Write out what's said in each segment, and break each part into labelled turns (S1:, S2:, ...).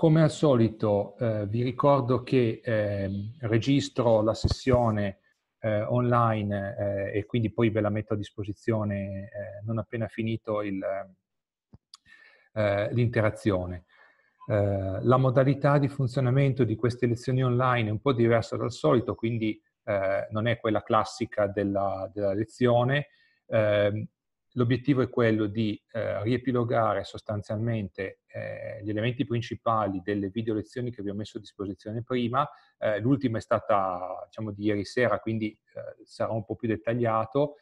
S1: Come al solito eh, vi ricordo che eh, registro la sessione eh, online eh, e quindi poi ve la metto a disposizione eh, non appena finito il, eh, l'interazione. la modalità di funzionamento di queste lezioni online è un po' diversa dal solito, quindi non è quella classica della, della lezione, eh, L'obiettivo è quello di eh, riepilogare sostanzialmente eh, gli elementi principali delle video lezioni che vi ho messo a disposizione prima. Eh, l'ultima è stata diciamo, di ieri sera, quindi eh, sarà un po' più dettagliato.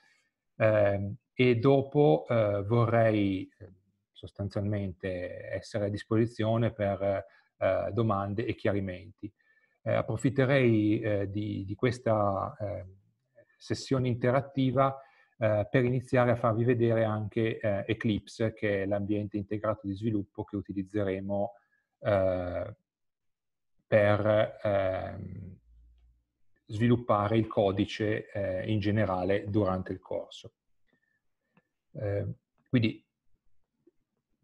S1: Ehm, e dopo eh, vorrei eh, sostanzialmente essere a disposizione per domande e chiarimenti. approfitterei di, di, questa sessione interattiva eh, per iniziare a farvi vedere anche eh, Eclipse, che è l'ambiente integrato di sviluppo che utilizzeremo eh, per ehm, sviluppare il codice eh, in generale durante il corso. Eh, quindi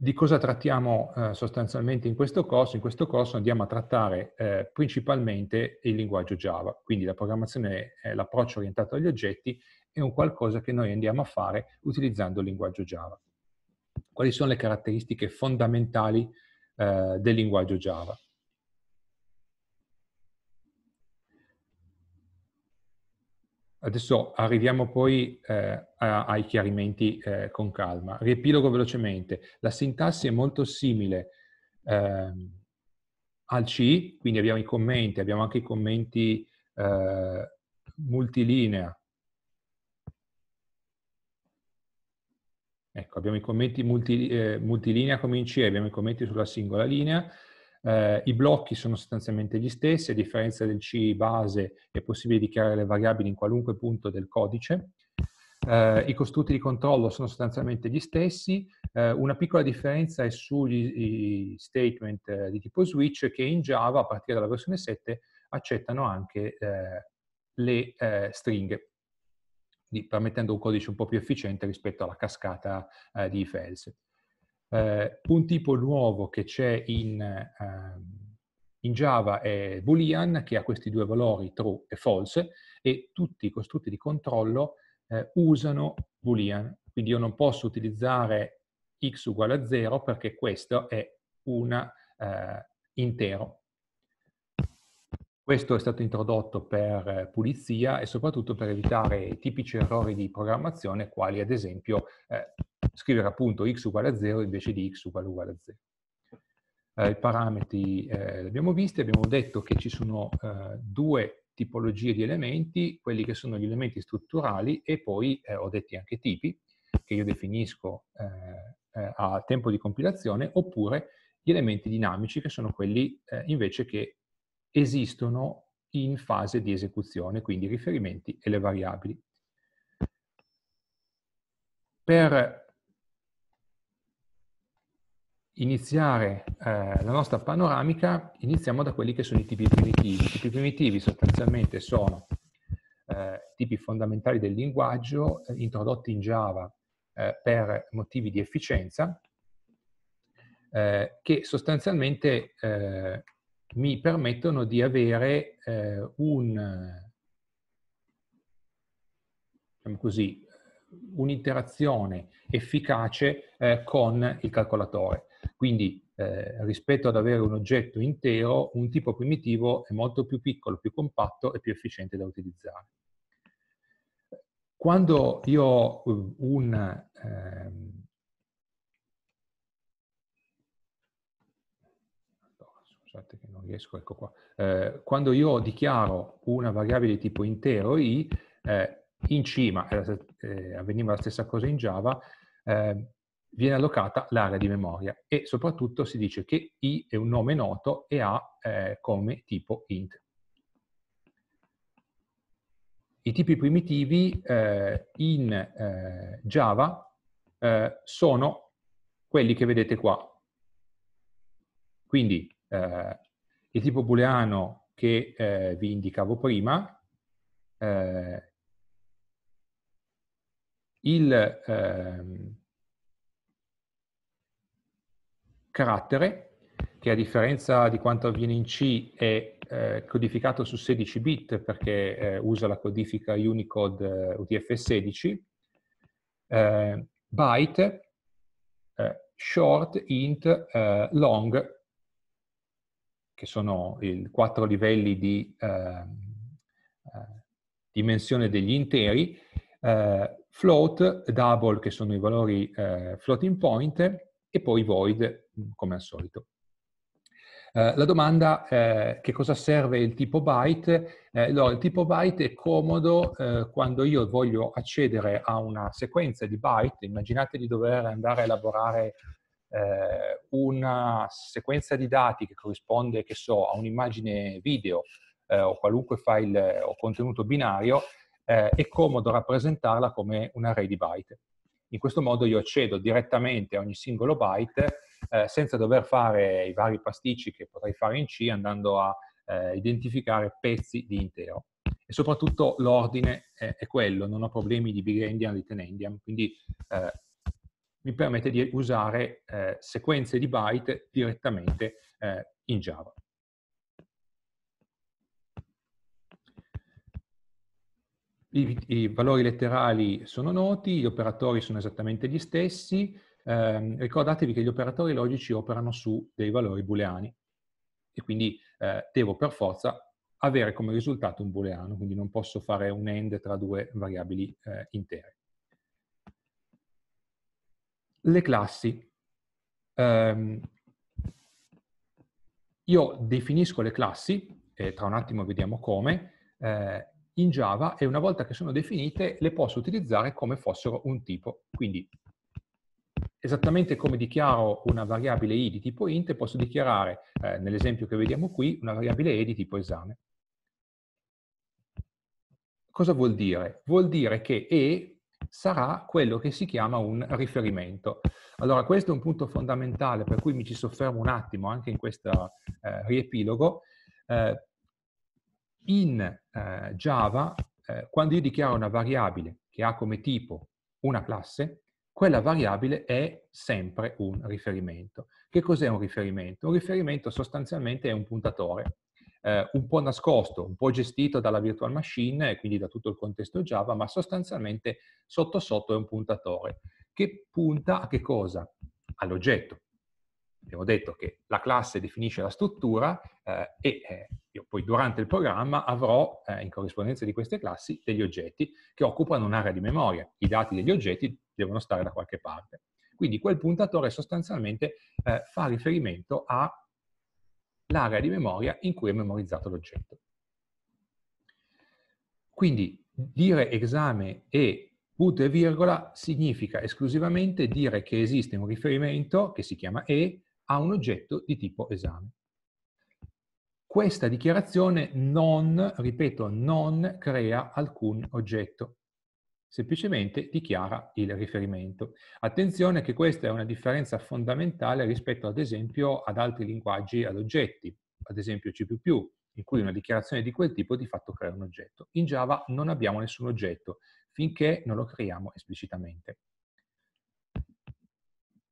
S1: di cosa trattiamo eh, sostanzialmente in questo corso? In questo corso andiamo a trattare eh, principalmente il linguaggio Java, quindi la programmazione, eh, l'approccio orientato agli oggetti è un qualcosa che noi andiamo a fare utilizzando il linguaggio Java. Quali sono le caratteristiche fondamentali eh, del linguaggio Java? Adesso arriviamo poi eh, ai chiarimenti eh, con calma. Riepilogo velocemente. La sintassi è molto simile eh, al C, quindi abbiamo i commenti, abbiamo anche i commenti eh, multilinea. Ecco, abbiamo i commenti multi, eh, multilinea come in C, abbiamo i commenti sulla singola linea, eh, I blocchi sono sostanzialmente gli stessi, a differenza del C base è possibile dichiarare le variabili in qualunque punto del codice. Eh, I costrutti di controllo sono sostanzialmente gli stessi, eh, una piccola differenza è sugli statement eh, di tipo switch che in Java a partire dalla versione 7 accettano anche eh, le eh, stringhe permettendo un codice un po' più efficiente rispetto alla cascata eh, di if else. Eh, un tipo nuovo che c'è in, eh, in, Java è Boolean, che ha questi due valori true e false, e tutti i costrutti di controllo eh, usano Boolean. Quindi io non posso utilizzare x uguale a 0 perché questo è un eh, intero, questo è stato introdotto per eh, pulizia e soprattutto per evitare tipici errori di programmazione quali ad esempio eh, scrivere appunto x uguale a 0 invece di x uguale, uguale a 0. Eh, I parametri eh, li abbiamo visti, abbiamo detto che ci sono eh, due tipologie di elementi, quelli che sono gli elementi strutturali e poi eh, ho detti anche tipi, che io definisco a tempo di compilazione, oppure gli elementi dinamici che sono quelli invece che esistono in fase di esecuzione, quindi i riferimenti e le variabili. Per iniziare eh, la nostra panoramica, iniziamo da quelli che sono i tipi primitivi. I tipi primitivi sostanzialmente sono eh, tipi fondamentali del linguaggio eh, introdotti in Java eh, per motivi di efficienza, eh, che sostanzialmente eh, mi permettono di avere eh, un, diciamo così, un'interazione efficace eh, con il calcolatore. Quindi eh, rispetto ad avere un oggetto intero, un tipo primitivo è molto più piccolo, più compatto e più efficiente da utilizzare. Quando io ho un, ehm, non riesco, ecco qua. Eh, quando io dichiaro una variabile di tipo intero i, eh, in cima, eh, avveniva la stessa cosa in Java, ehm, viene allocata l'area di memoria e soprattutto si dice che i è un nome noto e ha eh, come tipo int. I tipi primitivi eh, in eh, Java sono quelli che vedete qua. Quindi eh, di tipo booleano che eh, vi indicavo prima, eh, il eh, carattere, che a differenza di quanto avviene in C è eh, codificato su 16 bit perché eh, usa la codifica Unicode eh, UTF-16, byte, short, int, long, che sono i quattro livelli di ehm, eh, dimensione degli interi, eh, float, double che sono i valori eh, floating point e poi void come al solito. Eh, la domanda è che cosa serve il tipo byte? Eh, allora, il tipo byte è comodo eh, quando io voglio accedere a una sequenza di byte, immaginate di dover andare a elaborare eh, una sequenza di dati che corrisponde, che so, a un'immagine video eh, o qualunque file o contenuto binario, eh, è comodo rappresentarla come un array di byte. In questo modo io accedo direttamente a ogni singolo byte eh, senza dover fare i vari pasticci che potrei fare in C andando a eh, identificare pezzi di intero. E soprattutto l'ordine è, è, quello, non ho problemi di big endian, little endian, quindi eh, mi permette di usare eh, sequenze di byte direttamente eh, in Java. I, I, valori letterali sono noti, gli operatori sono esattamente gli stessi. Eh, ricordatevi che gli operatori logici operano su dei valori booleani e quindi eh, devo per forza avere come risultato un booleano, quindi non posso fare un end tra due variabili eh, intere. Le classi. Um, io definisco le classi, e tra un attimo vediamo come, eh, in Java e una volta che sono definite le posso utilizzare come fossero un tipo. Quindi esattamente come dichiaro una variabile i di tipo int, posso dichiarare, eh, nell'esempio che vediamo qui, una variabile e di tipo esame. Cosa vuol dire? Vuol dire che e sarà quello che si chiama un riferimento. Allora questo è un punto fondamentale per cui mi ci soffermo un attimo anche in questo eh, riepilogo. Eh, in eh, Java, eh, quando io dichiaro una variabile che ha come tipo una classe, quella variabile è sempre un riferimento. Che cos'è un riferimento? Un riferimento sostanzialmente è un puntatore eh, un po' nascosto, un po' gestito dalla virtual machine e quindi da tutto il contesto Java, ma sostanzialmente sotto sotto è un puntatore che punta a che cosa? All'oggetto. Abbiamo detto che la classe definisce la struttura eh, e eh, io poi durante il programma avrò eh, in corrispondenza di queste classi degli oggetti che occupano un'area di memoria. I dati degli oggetti devono stare da qualche parte. Quindi quel puntatore sostanzialmente eh, fa riferimento a l'area di memoria in cui è memorizzato l'oggetto. Quindi dire esame e punto e virgola significa esclusivamente dire che esiste un riferimento che si chiama e a un oggetto di tipo esame. Questa dichiarazione non, ripeto, non crea alcun oggetto semplicemente dichiara il riferimento. Attenzione che questa è una differenza fondamentale rispetto ad esempio ad altri linguaggi ad oggetti, ad esempio C++, in cui una dichiarazione di quel tipo di fatto crea un oggetto. In Java non abbiamo nessun oggetto, finché non lo creiamo esplicitamente.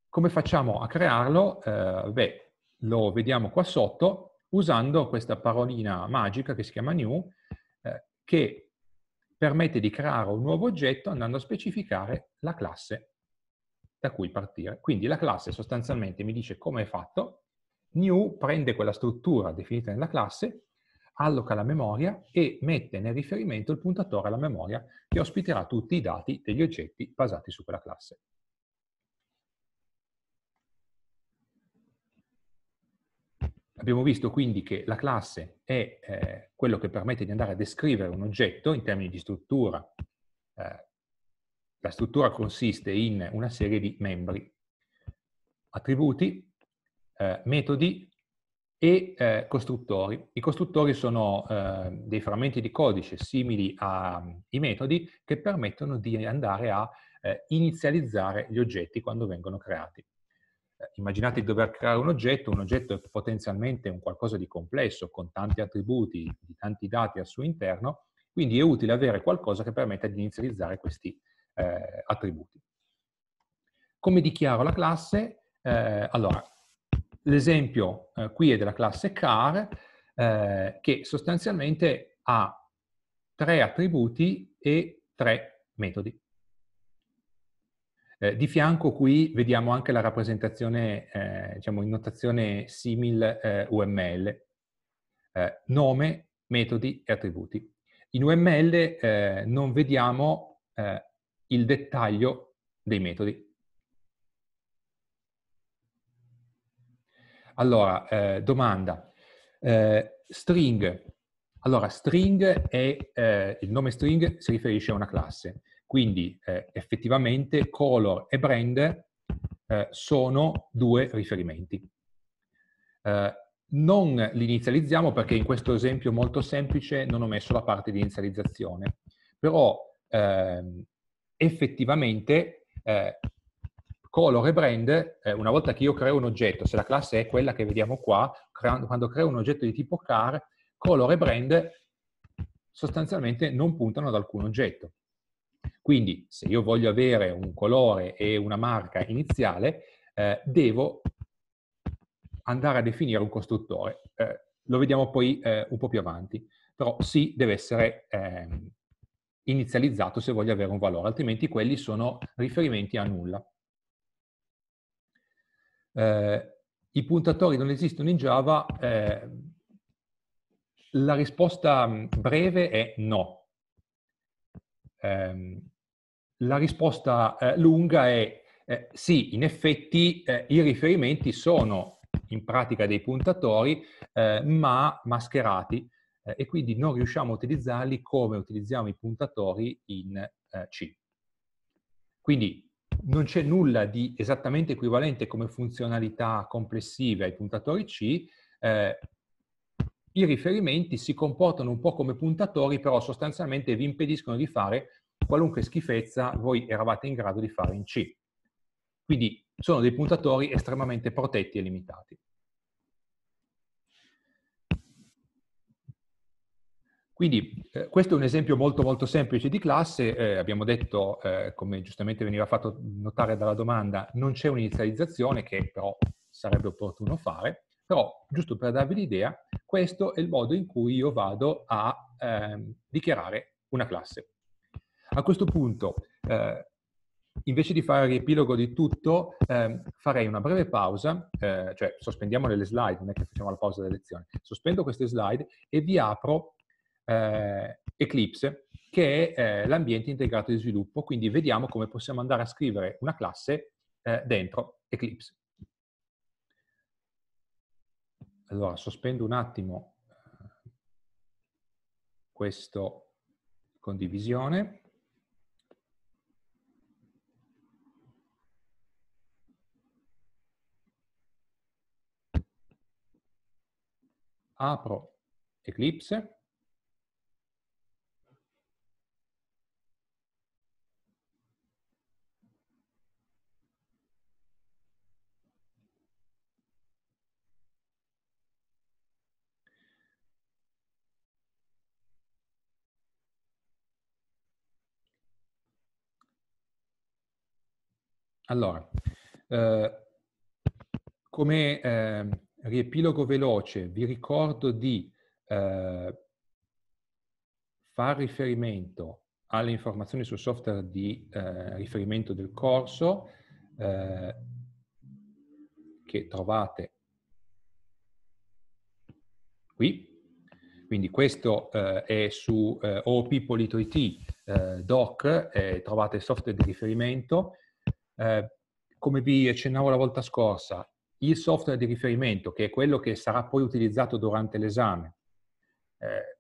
S1: Come facciamo a crearlo? Eh, beh, lo vediamo qua sotto, usando questa parolina magica che si chiama new, eh, che permette di creare un nuovo oggetto andando a specificare la classe da cui partire. Quindi la classe sostanzialmente mi dice come è fatto, new prende quella struttura definita nella classe, alloca la memoria e mette nel riferimento il puntatore alla memoria che ospiterà tutti i dati degli oggetti basati su quella classe. Abbiamo visto quindi che la classe è eh, quello che permette di andare a descrivere un oggetto in termini di struttura. Eh, la struttura consiste in una serie di membri, attributi, eh, metodi e eh, costruttori. I costruttori sono eh, dei frammenti di codice simili ai metodi che permettono di andare a eh, inizializzare gli oggetti quando vengono creati. Eh, immaginate di dover creare un oggetto, un oggetto è potenzialmente un qualcosa di complesso, con tanti attributi, di tanti dati al suo interno, quindi è utile avere qualcosa che permetta di inizializzare questi eh, attributi. Come dichiaro la classe? Eh, allora, l'esempio eh, qui è della classe car, eh, che sostanzialmente ha tre attributi e tre metodi. Eh, di fianco qui vediamo anche la rappresentazione, eh, diciamo, in notazione simil eh, UML, eh, nome, metodi e attributi. In UML eh, non vediamo eh, il dettaglio dei metodi. Allora, domanda. string. Allora, string è, il nome string si riferisce a una classe. Quindi eh, effettivamente color e brand eh, sono due riferimenti. Eh, non li inizializziamo perché in questo esempio molto semplice non ho messo la parte di inizializzazione, però ehm, effettivamente eh, color e brand, eh, una volta che io creo un oggetto, se la classe è quella che vediamo qua, quando creo un oggetto di tipo car, color e brand sostanzialmente non puntano ad alcun oggetto. Quindi se io voglio avere un colore e una marca iniziale, eh, devo andare a definire un costruttore. Eh, lo vediamo poi eh, un po' più avanti, però sì, deve essere ehm, inizializzato se voglio avere un valore, altrimenti quelli sono riferimenti a nulla. Eh, I puntatori non esistono in Java, eh, la risposta mm, breve è no, ehm, la risposta eh, lunga è eh, sì, in effetti eh, i riferimenti sono in pratica dei puntatori, eh, ma mascherati eh, e quindi non riusciamo a utilizzarli come utilizziamo i puntatori in eh, C. Quindi non c'è nulla di esattamente equivalente come funzionalità complessiva ai puntatori C, eh, i riferimenti si comportano un po' come puntatori, però sostanzialmente vi impediscono di fare qualunque schifezza voi eravate in grado di fare in C. Quindi sono dei puntatori estremamente protetti e limitati. Quindi eh, questo è un esempio molto molto semplice di classe, eh, abbiamo detto, eh, come giustamente veniva fatto notare dalla domanda, non c'è un'inizializzazione che però sarebbe opportuno fare, però, giusto per darvi l'idea, questo è il modo in cui io vado a eh, dichiarare una classe. A questo punto, eh, invece di fare il riepilogo di tutto, eh, farei una breve pausa, eh, cioè sospendiamo le slide, non è che facciamo la pausa della lezione, sospendo queste slide e vi apro eh, Eclipse, che è eh, l'ambiente integrato di sviluppo, quindi vediamo come possiamo andare a scrivere una classe dentro Eclipse. Allora, sospendo un attimo eh, questa condivisione. Apro Eclipse. Allora, eh, come eh, riepilogo veloce vi ricordo di eh, fare riferimento alle informazioni sul software di eh, riferimento del corso eh, che trovate qui. Quindi questo eh, è su eh, oppolitoit.doc, trovate il software di riferimento eh, come vi accennavo la volta scorsa, il software di riferimento, che è quello che sarà poi utilizzato durante l'esame, eh,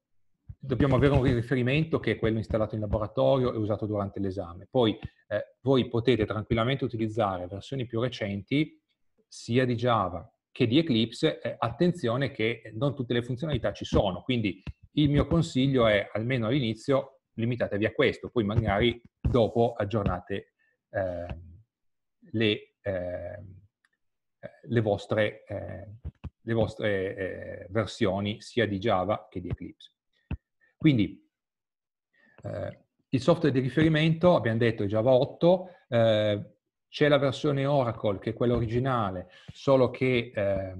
S1: dobbiamo avere un riferimento che è quello installato in laboratorio e usato durante l'esame. Poi eh, voi potete tranquillamente utilizzare versioni più recenti sia di Java che di Eclipse, eh, attenzione che non tutte le funzionalità ci sono, quindi il mio consiglio è, almeno all'inizio, limitatevi a questo, poi magari dopo aggiornate eh, le, ehm, eh, le vostre, eh, le vostre eh, versioni sia di Java che di Eclipse. Quindi eh, il software di riferimento, abbiamo detto, è Java 8, eh, c'è la versione Oracle che è quella originale, solo che eh,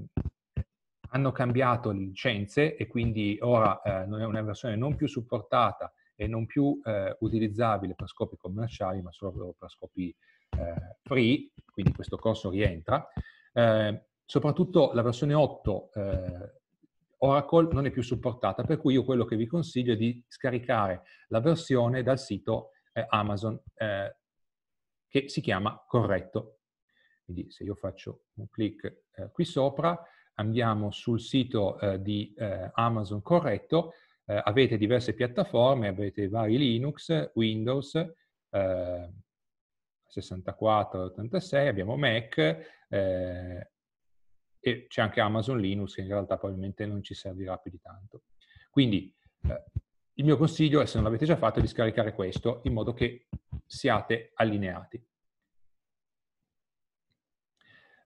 S1: hanno cambiato le licenze e quindi ora è una versione non più supportata e non più utilizzabile per scopi commerciali, ma solo per scopi eh, eh, free, quindi questo corso rientra. Eh, soprattutto la versione 8 eh, Oracle non è più supportata, per cui io quello che vi consiglio è di scaricare la versione dal sito eh, Amazon eh, che si chiama Corretto. Quindi se io faccio un clic eh, qui sopra, andiamo sul sito di Amazon Corretto, avete diverse piattaforme, avete vari Linux, Windows, eh, 64, 86, abbiamo Mac eh, e c'è anche Amazon Linux che in realtà probabilmente non ci servirà più di tanto. Quindi eh, il mio consiglio è, se non l'avete già fatto, di scaricare questo in modo che siate allineati.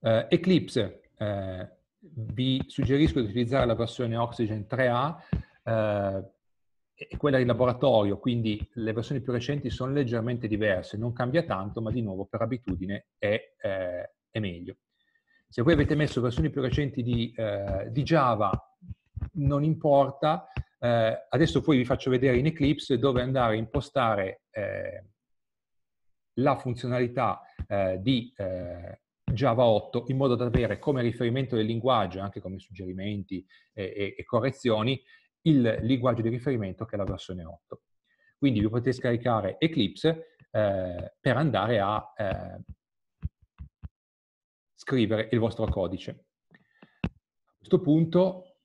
S1: Eh, Eclipse, eh, vi suggerisco di utilizzare la versione Oxygen 3A è quella di laboratorio, quindi le versioni più recenti sono leggermente diverse, non cambia tanto, ma di nuovo per abitudine è, eh, è meglio. Se voi avete messo versioni più recenti di, eh, di Java, non importa, eh, adesso poi vi faccio vedere in Eclipse dove andare a impostare eh, la funzionalità eh, di eh, Java 8 in modo da avere come riferimento del linguaggio, anche come suggerimenti e, e, e correzioni, il linguaggio di riferimento che è la versione 8. Quindi vi potete scaricare Eclipse eh, per andare a eh, scrivere il vostro codice. A questo punto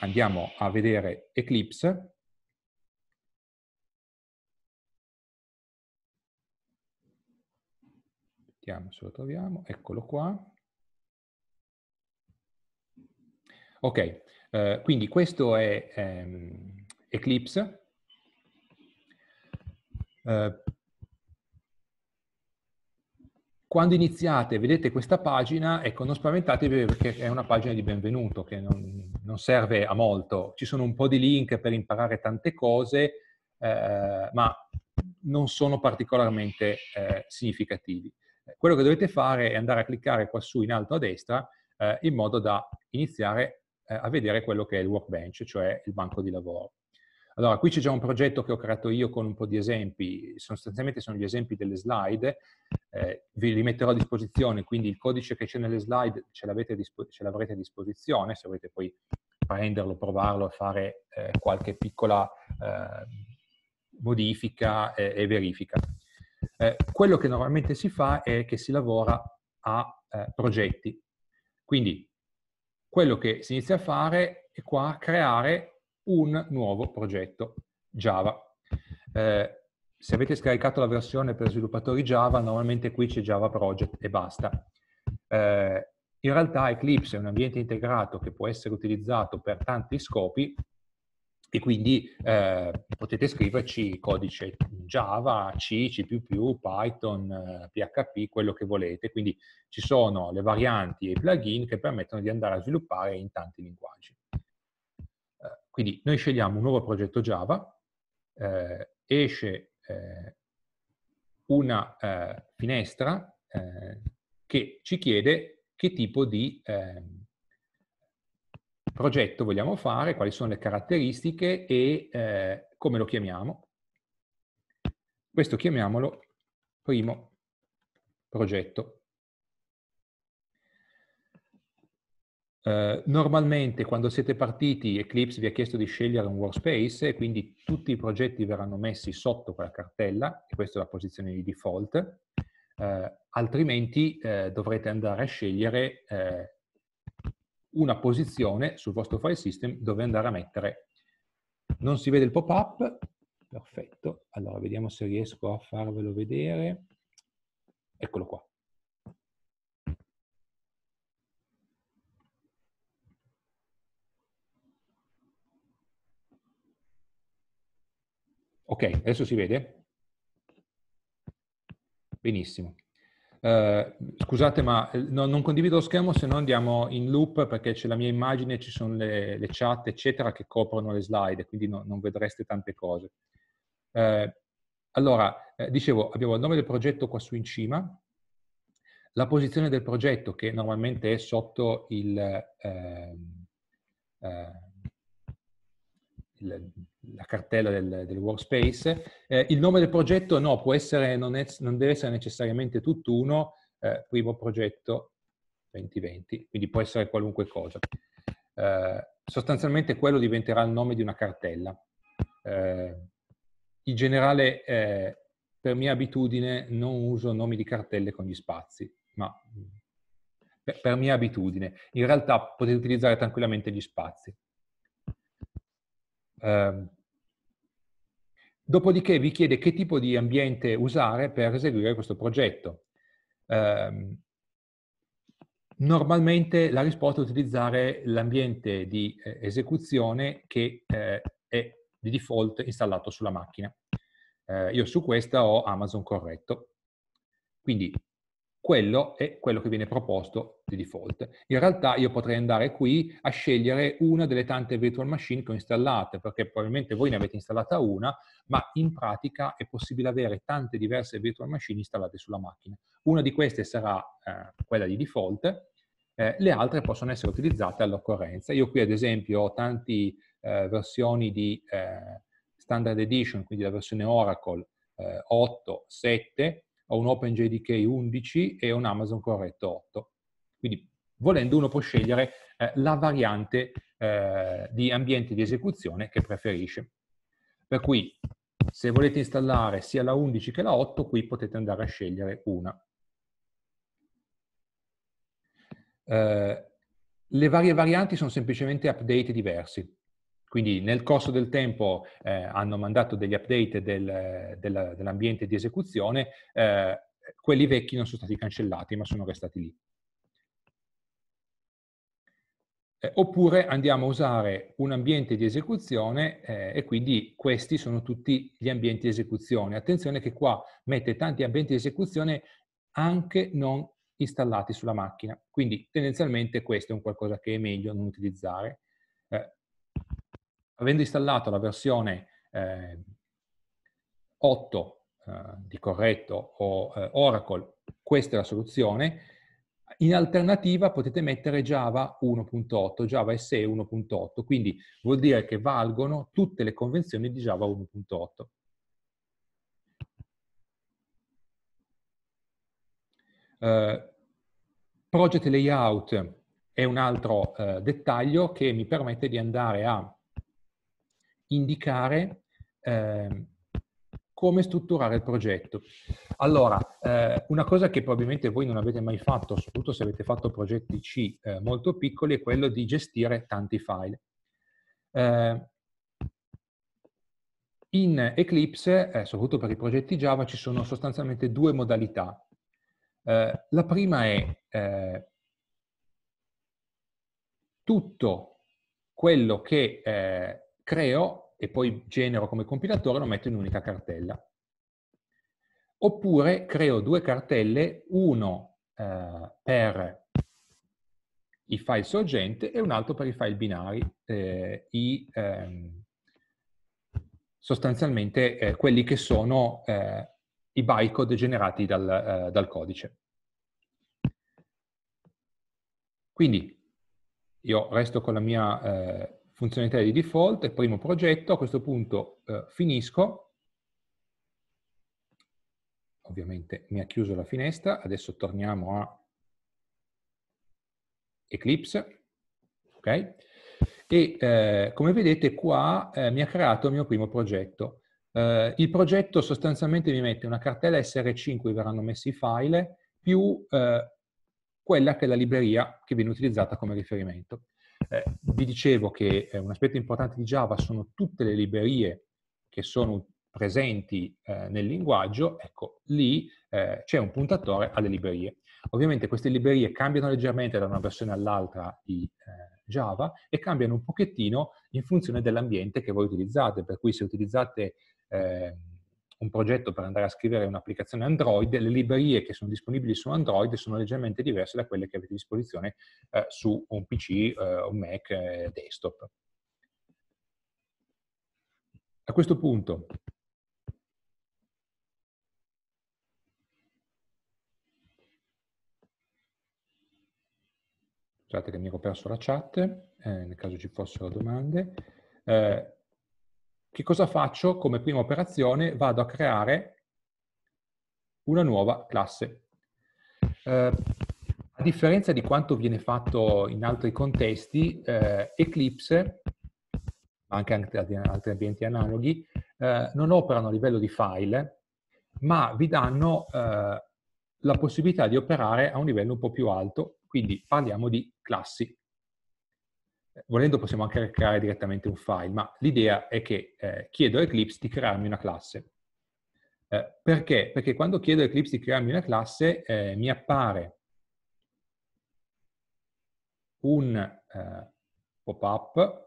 S1: andiamo a vedere Eclipse. Vediamo se lo troviamo, eccolo qua. Ok, eh, quindi questo è ehm, Eclipse. Eh, quando iniziate, vedete questa pagina, ecco, non spaventatevi perché è una pagina di benvenuto che non, non serve a molto. Ci sono un po' di link per imparare tante cose, eh, ma non sono particolarmente eh, significativi. Quello che dovete fare è andare a cliccare qua su in alto a destra eh, in modo da iniziare eh, a vedere quello che è il workbench, cioè il banco di lavoro. Allora, qui c'è già un progetto che ho creato io con un po' di esempi, sostanzialmente sono gli esempi delle slide, eh, vi li metterò a disposizione, quindi il codice che c'è nelle slide ce, ce l'avrete a disposizione, se volete poi prenderlo, provarlo e fare eh, qualche piccola eh, modifica e verifica. Eh, quello che normalmente si fa è che si lavora a eh, progetti, quindi quello che si inizia a fare è qua creare un nuovo progetto Java. Eh, se avete scaricato la versione per sviluppatori Java, normalmente qui c'è Java Project e basta. Eh, in realtà Eclipse è un ambiente integrato che può essere utilizzato per tanti scopi e quindi eh, potete scriverci codice Java, C, C++, Python, PHP, eh, quello che volete. Quindi ci sono le varianti e i plugin che permettono di andare a sviluppare in tanti linguaggi. Eh, quindi noi scegliamo un nuovo progetto Java, eh, esce eh, una finestra che ci chiede che tipo di ehm, progetto vogliamo fare, quali sono le caratteristiche e eh, come lo chiamiamo. Questo chiamiamolo primo progetto. Eh, normalmente quando siete partiti Eclipse vi ha chiesto di scegliere un workspace e quindi tutti i progetti verranno messi sotto quella cartella e questa è la posizione di default, eh, altrimenti eh, dovrete andare a scegliere eh, una posizione sul vostro file system dove andare a mettere. Non si vede il pop-up, perfetto. Allora, vediamo se riesco a farvelo vedere. Eccolo qua. Ok, adesso si vede? Benissimo. Eh, scusate, ma eh, no, non condivido lo schermo se no andiamo in loop perché c'è la mia immagine, ci sono le, le chat, eccetera, che coprono le slide, quindi no, non vedreste tante cose. Eh, allora, eh, dicevo, abbiamo il nome del progetto qua su in cima, la posizione del progetto che normalmente è sotto il, ehm, eh, il la cartella del, del workspace. Eh, il nome del progetto no, può essere, non, è, non deve essere necessariamente tutt'uno, eh, primo progetto 2020, quindi può essere qualunque cosa. Eh, sostanzialmente quello diventerà il nome di una cartella. Eh, in generale, eh, per mia abitudine, non uso nomi di cartelle con gli spazi, ma per, per mia abitudine. In realtà potete utilizzare tranquillamente gli spazi. Uh, Dopodiché vi chiede che tipo di ambiente usare per eseguire questo progetto. Ehm, normalmente la risposta è utilizzare l'ambiente di eh, esecuzione che eh, è di default installato sulla macchina. Eh, io su questa ho Amazon corretto. Quindi quello è quello che viene proposto di default. In realtà io potrei andare qui a scegliere una delle tante virtual machine che ho installate, perché probabilmente voi ne avete installata una, ma in pratica è possibile avere tante diverse virtual machine installate sulla macchina. Una di queste sarà eh, quella di default, eh, le altre possono essere utilizzate all'occorrenza. Io qui ad esempio ho tante eh, versioni di eh, standard edition, quindi la versione Oracle 8, eh, 7, ho un OpenJDK 11 e un Amazon Corretto 8. Quindi volendo uno può scegliere eh, la variante eh, di ambiente di esecuzione che preferisce. Per cui se volete installare sia la 11 che la 8, qui potete andare a scegliere una. Eh, le varie varianti sono semplicemente update diversi. Quindi nel corso del tempo eh, hanno mandato degli update del, del, dell'ambiente di esecuzione, eh, quelli vecchi non sono stati cancellati ma sono restati lì. Eh, oppure andiamo a usare un ambiente di esecuzione eh, e quindi questi sono tutti gli ambienti di esecuzione. Attenzione che qua mette tanti ambienti di esecuzione anche non installati sulla macchina, quindi tendenzialmente questo è un qualcosa che è meglio non utilizzare. Eh, Avendo installato la versione eh, 8 eh, di corretto o eh, Oracle, questa è la soluzione. In alternativa potete mettere Java 1.8, Java SE 1.8, quindi vuol dire che valgono tutte le convenzioni di Java 1.8. Uh, eh, project layout è un altro uh, dettaglio che mi permette di andare a indicare eh, come strutturare il progetto. Allora, eh, una cosa che probabilmente voi non avete mai fatto, soprattutto se avete fatto progetti C eh, molto piccoli, è quello di gestire tanti file. Eh, in Eclipse, eh, soprattutto per i progetti Java, ci sono sostanzialmente due modalità. Eh, la prima è tutto quello che creo e poi genero come compilatore, lo metto in un'unica cartella. Oppure creo due cartelle, uno eh, per i file sorgente e un altro per i file binari, eh, i, ehm, sostanzialmente eh, quelli che sono eh, i bytecode generati dal, eh, dal codice. Quindi io resto con la mia eh, funzionalità di default, il primo progetto, a questo punto eh, finisco, ovviamente mi ha chiuso la finestra, adesso torniamo a Eclipse, ok? E eh, come vedete qua eh, mi ha creato il mio primo progetto. Eh, il progetto sostanzialmente mi mette una cartella SR5, dove verranno messi i file, più eh, quella che è la libreria che viene utilizzata come riferimento. Eh, vi dicevo che eh, un aspetto importante di Java sono tutte le librerie che sono presenti eh, nel linguaggio, ecco, lì eh, c'è un puntatore alle librerie. Ovviamente queste librerie cambiano leggermente da una versione all'altra di eh, Java e cambiano un pochettino in funzione dell'ambiente che voi utilizzate, per cui se utilizzate ehm, un progetto per andare a scrivere un'applicazione Android, le librerie che sono disponibili su Android sono leggermente diverse da quelle che avete a disposizione eh, su un PC, eh, un Mac, eh, desktop. A questo punto scusate che mi ero perso la chat, eh, nel caso ci fossero domande. Eh, che cosa faccio come prima operazione? Vado a creare una nuova classe. Eh, a differenza di quanto viene fatto in altri contesti, eh, Eclipse, ma anche altri ambienti analoghi, eh, non operano a livello di file, ma vi danno eh, la possibilità di operare a un livello un po' più alto, quindi parliamo di classi volendo possiamo anche creare direttamente un file, ma l'idea è che eh, chiedo a Eclipse di crearmi una classe. Eh, perché? Perché quando chiedo a Eclipse di crearmi una classe eh, mi appare un eh, pop-up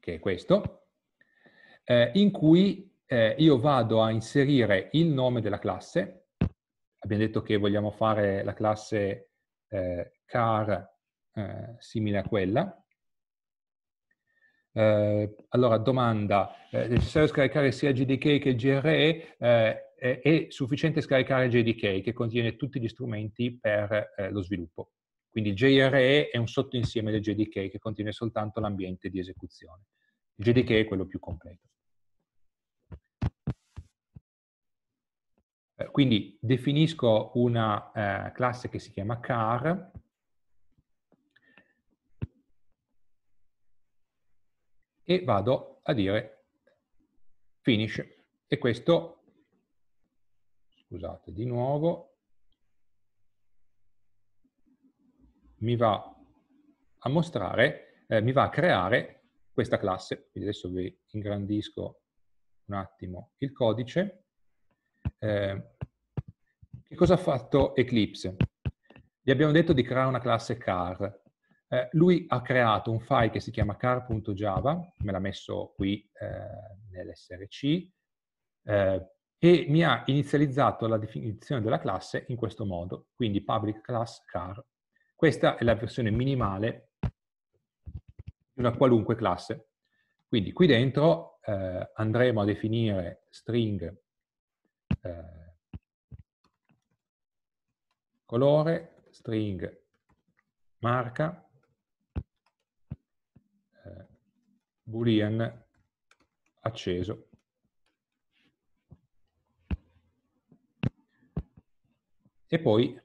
S1: che è questo, eh, in cui eh, io vado a inserire il nome della classe. Abbiamo detto che vogliamo fare la classe eh, car eh, simile a quella. Eh, allora, domanda, eh, è necessario scaricare sia GDK che GRE? Eh, è sufficiente scaricare JDK che contiene tutti gli strumenti per lo sviluppo. Quindi il JRE è un sottoinsieme del JDK che contiene soltanto l'ambiente di esecuzione. Il JDK è quello più completo. Eh, quindi definisco una eh, classe che si chiama car e vado a dire finish e questo, scusate di nuovo, mi va a mostrare, eh, mi va a creare questa classe. Quindi adesso vi ingrandisco un attimo il codice. Eh, che cosa ha fatto Eclipse? Gli abbiamo detto di creare una classe car. Eh, lui ha creato un file che si chiama car.java, me l'ha messo qui eh, nell'SRC, eh, e mi ha inizializzato la definizione della classe in questo modo, quindi public class car. Questa è la versione minimale di una qualunque classe. Quindi qui dentro eh, andremo a definire string eh, colore, string marca, eh, boolean acceso. E poi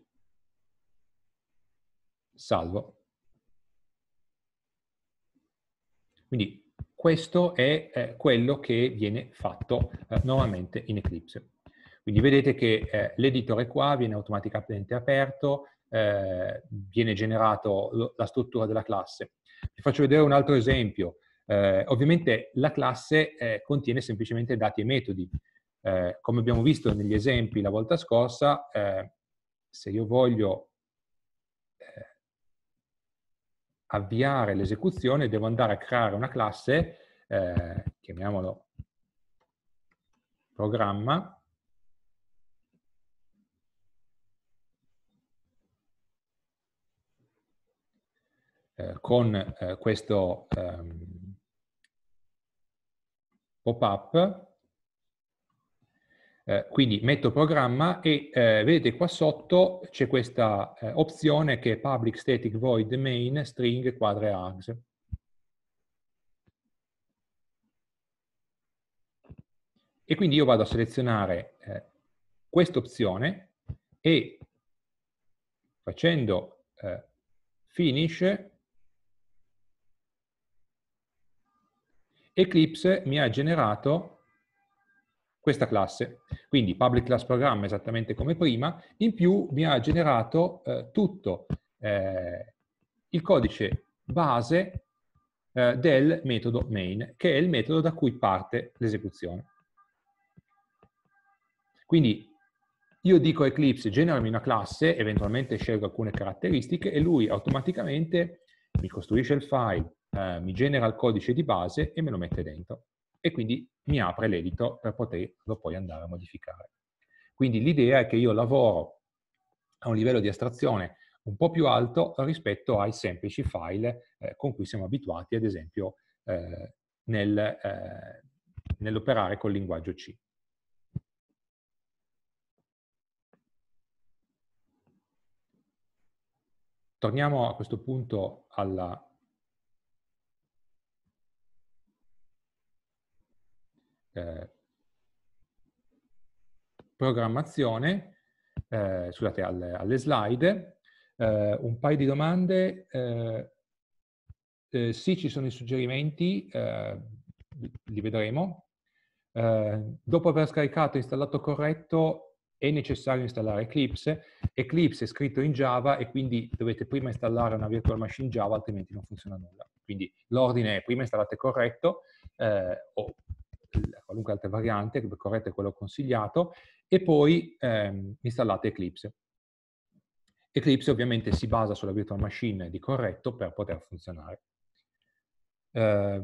S1: salvo. Quindi questo è eh, quello che viene fatto eh, nuovamente in Eclipse. Quindi vedete che eh, l'editore qua viene automaticamente aperto, eh, viene generato la struttura della classe. Vi faccio vedere un altro esempio. Eh, ovviamente la classe eh, contiene semplicemente dati e metodi. Eh, come abbiamo visto negli esempi la volta scorsa, eh, se io voglio avviare l'esecuzione devo andare a creare una classe, chiamiamolo programma, Eh, con eh, questo ehm, pop-up. Eh, quindi metto programma e eh, vedete qua sotto c'è questa opzione che è public static void main string quadre args. E quindi io vado a selezionare questa opzione e facendo finish Eclipse mi ha generato questa classe. Quindi public class programma esattamente come prima, in più mi ha generato eh, tutto eh, il codice base eh, del metodo main, che è il metodo da cui parte l'esecuzione. Quindi io dico a Eclipse generami una classe, eventualmente scelgo alcune caratteristiche e lui automaticamente mi costruisce il file, eh, mi genera il codice di base e me lo mette dentro e quindi mi apre l'editor per poterlo poi andare a modificare. Quindi l'idea è che io lavoro a un livello di astrazione un po' più alto rispetto ai semplici file eh, con cui siamo abituati, ad esempio, eh, nel, eh, nell'operare col linguaggio C. Torniamo a questo punto alla Eh, programmazione, eh, scusate, alle, alle slide, eh, un paio di domande. Eh, eh, sì, ci sono i suggerimenti, li vedremo. dopo aver scaricato e installato corretto, è necessario installare Eclipse. Eclipse è scritto in Java e quindi dovete prima installare una virtual machine Java, altrimenti non funziona nulla. Quindi l'ordine è prima installate corretto eh, o qualunque altra variante, percorrete quello consigliato e poi ehm, installate Eclipse. Eclipse ovviamente si basa sulla virtual machine di corretto per poter funzionare. Eh,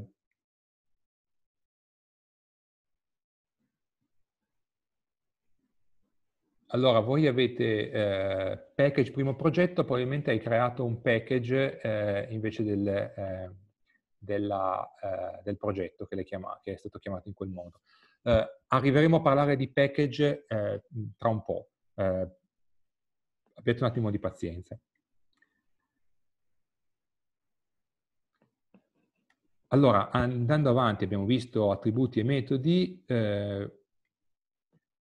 S1: Allora, voi avete eh, package primo progetto, probabilmente hai creato un package eh, invece del, eh, della, eh, del progetto che, chiama, che, è stato chiamato in quel modo. Eh, arriveremo a parlare di package eh, tra un po', eh, abbiate un attimo di pazienza. Allora, andando avanti abbiamo visto attributi e metodi, eh,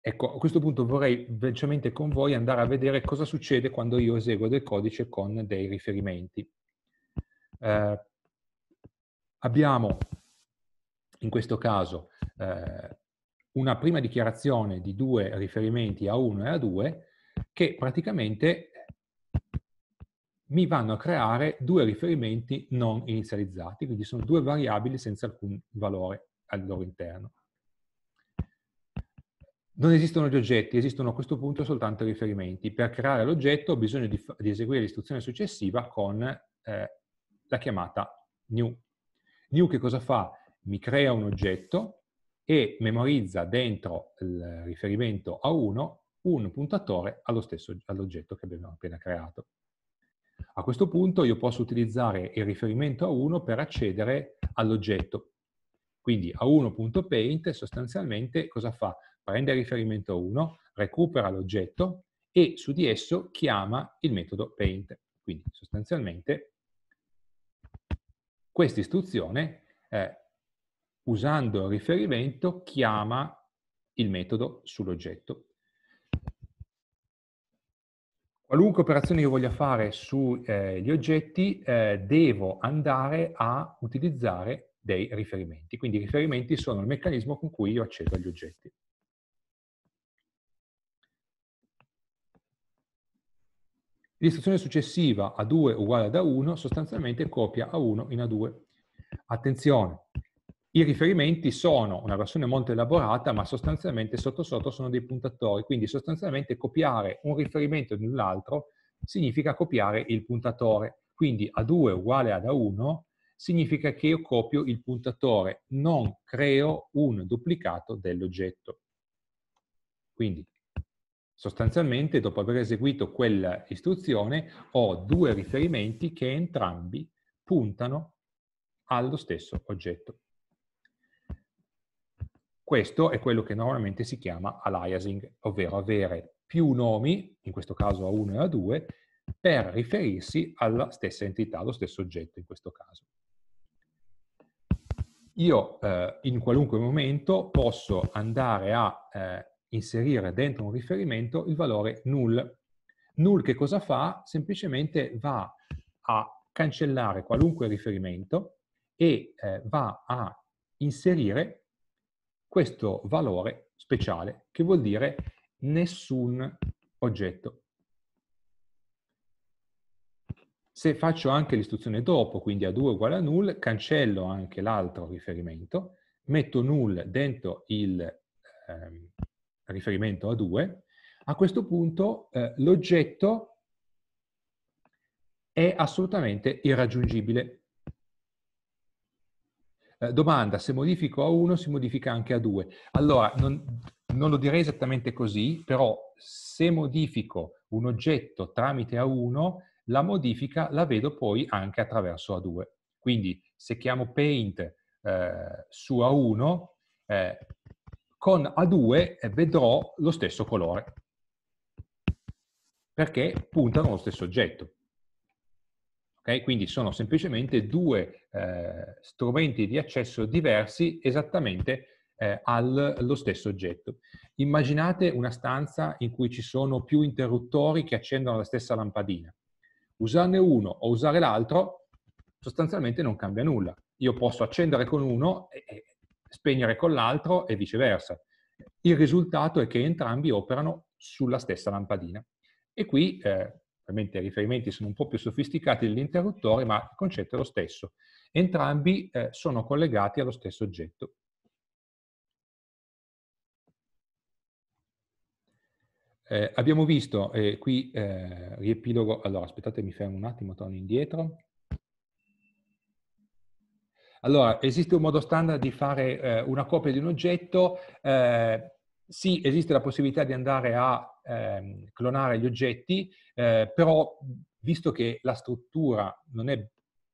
S1: Ecco, a questo punto vorrei velocemente con voi andare a vedere cosa succede quando io eseguo del codice con dei riferimenti. Eh, Abbiamo in questo caso eh, una prima dichiarazione di due riferimenti A1 e A2 che praticamente mi vanno a creare due riferimenti non inizializzati, quindi sono due variabili senza alcun valore al loro interno. Non esistono gli oggetti, esistono a questo punto soltanto i riferimenti. Per creare l'oggetto ho bisogno di, di eseguire l'istruzione successiva con eh, la chiamata new New che cosa fa? Mi crea un oggetto e memorizza dentro il riferimento a 1 un puntatore allo stesso, all'oggetto che abbiamo appena creato. A questo punto io posso utilizzare il riferimento a 1 per accedere all'oggetto. Quindi a1.paint sostanzialmente cosa fa? Prende il riferimento a 1, recupera l'oggetto e su di esso chiama il metodo paint. Quindi sostanzialmente questa istruzione, eh, usando il riferimento, chiama il metodo sull'oggetto. Qualunque operazione io voglia fare sugli eh, oggetti, eh, devo andare a utilizzare dei riferimenti. Quindi i riferimenti sono il meccanismo con cui io accedo agli oggetti. L'istruzione successiva A2 uguale ad A1 sostanzialmente copia A1 in A2. Attenzione, i riferimenti sono una versione molto elaborata, ma sostanzialmente sotto sotto sono dei puntatori, quindi sostanzialmente copiare un riferimento di un altro significa copiare il puntatore. Quindi A2 uguale ad A1 significa che io copio il puntatore, non creo un duplicato dell'oggetto. Quindi Sostanzialmente, dopo aver eseguito quella istruzione, ho due riferimenti che entrambi puntano allo stesso oggetto. Questo è quello che normalmente si chiama aliasing, ovvero avere più nomi, in questo caso A1 e A2, per riferirsi alla stessa entità, allo stesso oggetto in questo caso. Io eh, in qualunque momento posso andare a eh, inserire dentro un riferimento il valore null. Null che cosa fa? Semplicemente va a cancellare qualunque riferimento e eh, va a inserire questo valore speciale, che vuol dire nessun oggetto. Se faccio anche l'istruzione dopo, quindi a 2 uguale a null, cancello anche l'altro riferimento, metto null dentro il, ehm, riferimento a 2, a questo punto eh, l'oggetto è assolutamente irraggiungibile. Eh, domanda, se modifico a 1 si modifica anche a 2. Allora, non, non lo direi esattamente così, però se modifico un oggetto tramite A1, la modifica la vedo poi anche attraverso A2. Quindi se chiamo paint eh, su A1, eh, con A2 vedrò lo stesso colore, perché puntano allo stesso oggetto. Okay? Quindi sono semplicemente due eh, strumenti di accesso diversi esattamente eh, allo stesso oggetto. Immaginate una stanza in cui ci sono più interruttori che accendono la stessa lampadina. Usarne uno o usare l'altro sostanzialmente non cambia nulla. Io posso accendere con uno e, spegnere con l'altro e viceversa. Il risultato è che entrambi operano sulla stessa lampadina. E qui, eh, ovviamente, i riferimenti sono un po' più sofisticati dell'interruttore, ma il concetto è lo stesso. Entrambi eh, sono collegati allo stesso oggetto. Eh, abbiamo visto, eh, qui eh, riepilogo, allora aspettate mi fermo un attimo, torno indietro, allora, esiste un modo standard di fare eh, una copia di un oggetto, eh, sì, esiste la possibilità di andare a eh, clonare gli oggetti, eh, però visto che la struttura non è,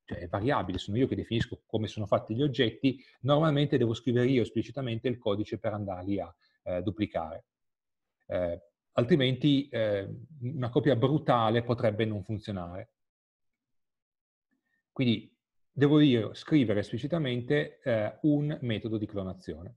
S1: cioè, è, variabile, sono io che definisco come sono fatti gli oggetti, normalmente devo scrivere io esplicitamente il codice per andarli a eh, duplicare. Eh, altrimenti una copia brutale potrebbe non funzionare. Quindi devo io scrivere esplicitamente eh, un metodo di clonazione.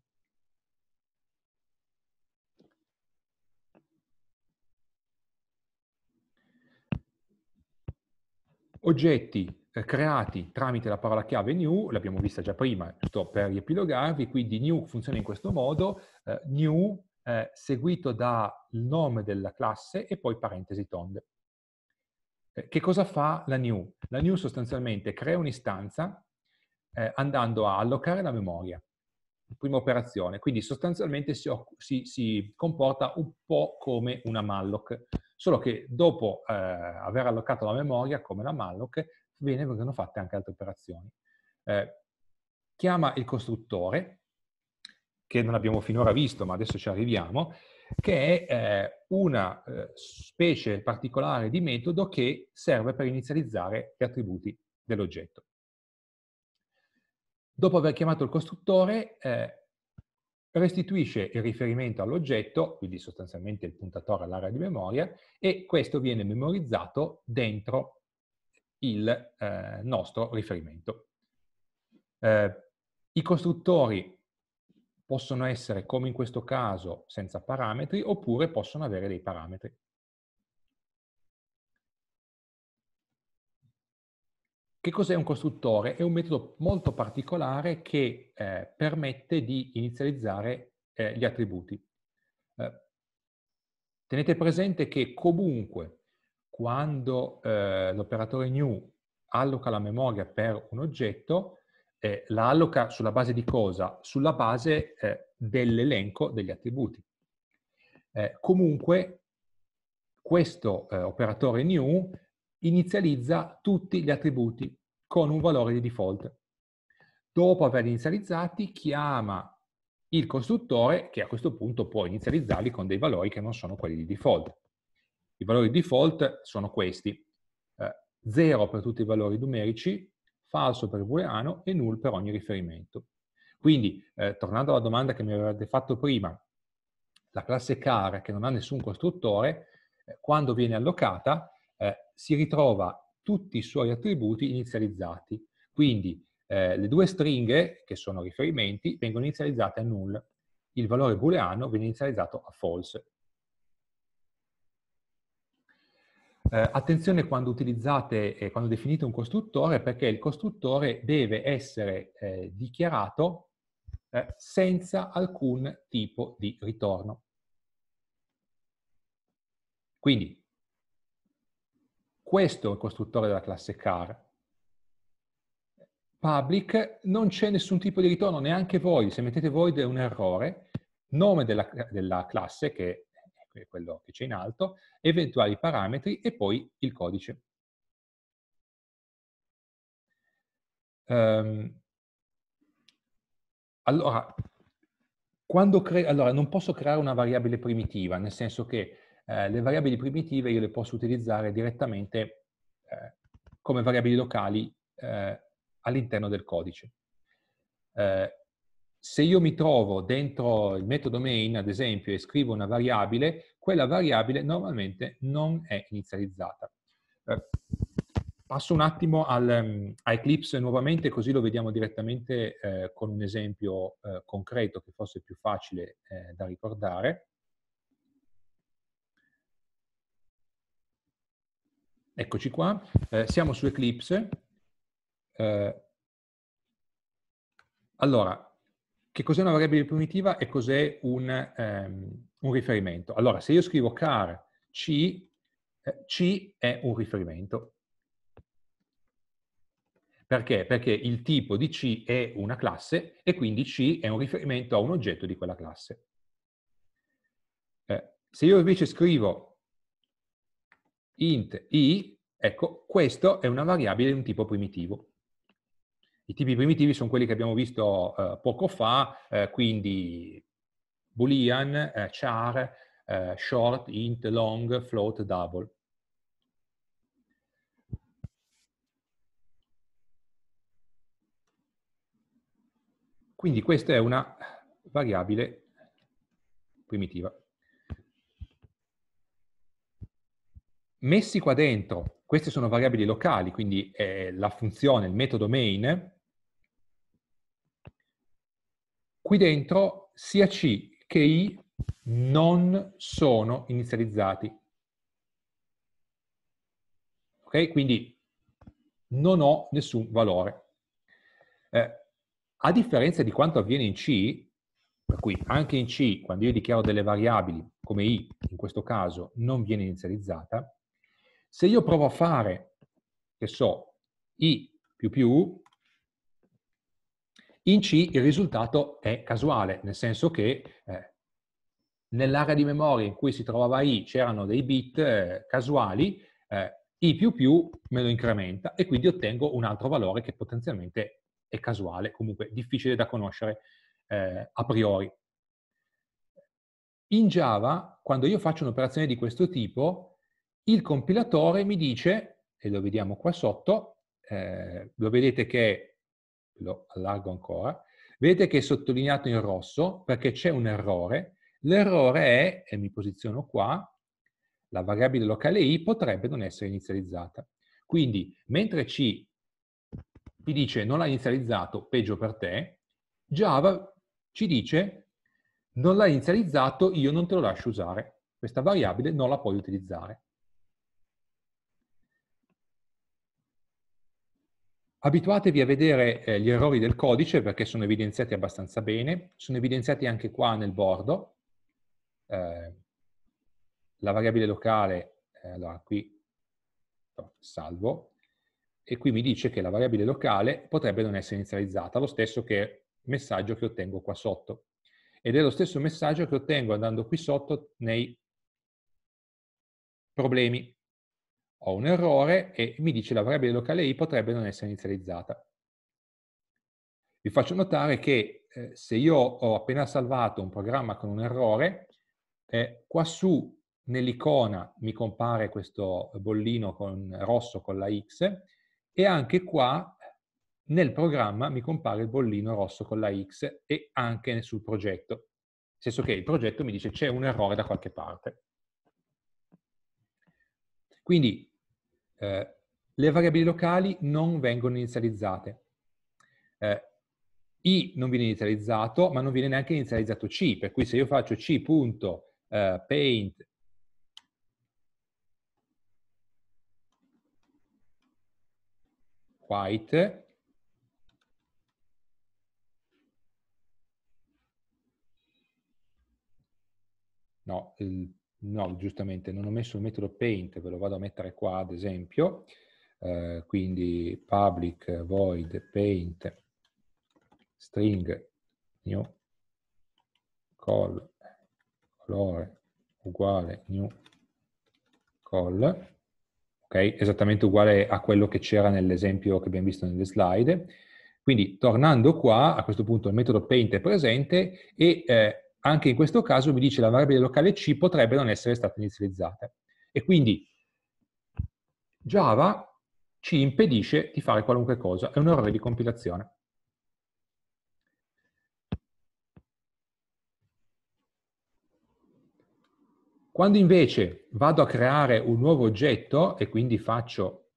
S1: Oggetti eh, creati tramite la parola chiave new, l'abbiamo vista già prima, giusto per riepilogarvi, quindi new funziona in questo modo, eh, new eh, seguito dal nome della classe e poi parentesi tonde. Eh, che cosa fa la new? La new sostanzialmente crea un'istanza eh, andando a allocare la memoria, prima operazione, quindi sostanzialmente si, si, si, comporta un po' come una malloc, solo che dopo eh, aver allocato la memoria come la malloc vengono fatte anche altre operazioni. Eh, chiama il costruttore, che non abbiamo finora visto ma adesso ci arriviamo, che è eh, una eh, specie particolare di metodo che serve per inizializzare gli attributi dell'oggetto. Dopo aver chiamato il costruttore, eh, restituisce il riferimento all'oggetto, quindi sostanzialmente il puntatore all'area di memoria, e questo viene memorizzato dentro il eh, nostro riferimento. Eh, I costruttori possono essere, come in questo caso, senza parametri oppure possono avere dei parametri. Che cos'è un costruttore? È un metodo molto particolare che eh, permette di inizializzare eh, gli attributi. Eh, tenete presente che comunque quando eh, l'operatore new alloca la memoria per un oggetto, eh, la alloca sulla base di cosa? Sulla base eh, dell'elenco degli attributi. Eh, comunque questo eh, operatore new inizializza tutti gli attributi con un valore di default. Dopo averli inizializzati chiama il costruttore che a questo punto può inizializzarli con dei valori che non sono quelli di default. I valori di default sono questi, 0 eh, per tutti i valori numerici, falso per il booleano e null per ogni riferimento. Quindi, eh, tornando alla domanda che mi avevate fatto prima, la classe car che non ha nessun costruttore, eh, quando viene allocata eh, si ritrova tutti i suoi attributi inizializzati. Quindi eh, le due stringhe, che sono riferimenti, vengono inizializzate a null. Il valore booleano viene inizializzato a false. Eh, attenzione quando utilizzate, eh, quando definite un costruttore, perché il costruttore deve essere eh, dichiarato eh, senza alcun tipo di ritorno. Quindi, questo è il costruttore della classe car. Public non c'è nessun tipo di ritorno, neanche voi. Se mettete void è un errore. Nome della, della classe, che che è quello che c'è in alto, eventuali parametri e poi il codice. Um, allora, allora, non posso creare una variabile primitiva, nel senso che eh, le variabili primitive io le posso utilizzare direttamente eh, come variabili locali eh, all'interno del codice. Eh, se io mi trovo dentro il metodo main, ad esempio, e scrivo una variabile, quella variabile normalmente non è inizializzata. Eh, passo un attimo al, mm, a Eclipse nuovamente, così lo vediamo direttamente eh, con un esempio eh, concreto che fosse più facile eh, da ricordare. Eccoci qua, eh, siamo su Eclipse. Eh, allora, che cos'è una variabile primitiva e cos'è un, um, un riferimento. Allora, se io scrivo car c, eh, c è un riferimento. Perché? Perché il tipo di C è una classe e quindi C è un riferimento a un oggetto di quella classe. Eh, se io invece scrivo int i, ecco, questo è una variabile di un tipo primitivo. I tipi primitivi sono quelli che abbiamo visto eh, poco fa, eh, quindi boolean, eh, char, eh, short, int, long, float, double. Quindi questa è una variabile primitiva. Messi qua dentro, queste sono variabili locali, quindi è la funzione, il metodo main, qui dentro sia C che I non sono inizializzati. Ok? Quindi non ho nessun valore. Eh, a differenza di quanto avviene in C, per cui anche in C, quando io dichiaro delle variabili, come I in questo caso, non viene inizializzata, se io provo a fare, che so, I più più, in C il risultato è casuale, nel senso che eh, nell'area di memoria in cui si trovava I c'erano dei bit eh, casuali, eh, I più più me lo incrementa e quindi ottengo un altro valore che potenzialmente è casuale, comunque difficile da conoscere eh, a priori. In Java, quando io faccio un'operazione di questo tipo, il compilatore mi dice, e lo vediamo qua sotto, eh, lo vedete che lo allargo ancora, vedete che è sottolineato in rosso perché c'è un errore. L'errore è, e mi posiziono qua, la variabile locale i potrebbe non essere inizializzata. Quindi, mentre C ti dice non l'ha inizializzato, peggio per te, Java ci dice non l'ha inizializzato, io non te lo lascio usare. Questa variabile non la puoi utilizzare. Abituatevi a vedere eh, gli errori del codice perché sono evidenziati abbastanza bene, sono evidenziati anche qua nel bordo. Eh, la variabile locale, eh, allora qui salvo, e qui mi dice che la variabile locale potrebbe non essere inizializzata, lo stesso che messaggio che ottengo qua sotto. Ed è lo stesso messaggio che ottengo andando qui sotto nei problemi ho un errore e mi dice la variabile locale i potrebbe non essere inizializzata. Vi faccio notare che eh, se io ho appena salvato un programma con un errore, eh, quassù nell'icona mi compare questo bollino con, rosso con la X e anche qua nel programma mi compare il bollino rosso con la X e anche sul progetto. Nel senso che il progetto mi dice c'è un errore da qualche parte. Quindi eh, le variabili locali non vengono inizializzate. Eh, I non viene inizializzato, ma non viene neanche inizializzato C, per cui se io faccio c.paint eh, white, no, il No, giustamente, non ho messo il metodo paint, ve lo vado a mettere qua ad esempio, eh, quindi public void paint string new call colore uguale new call, ok? Esattamente uguale a quello che c'era nell'esempio che abbiamo visto nelle slide. Quindi tornando qua, a questo punto il metodo paint è presente e eh, anche in questo caso mi dice la variabile locale C potrebbe non essere stata inizializzata. E quindi Java ci impedisce di fare qualunque cosa, è un errore di compilazione. Quando invece vado a creare un nuovo oggetto e quindi faccio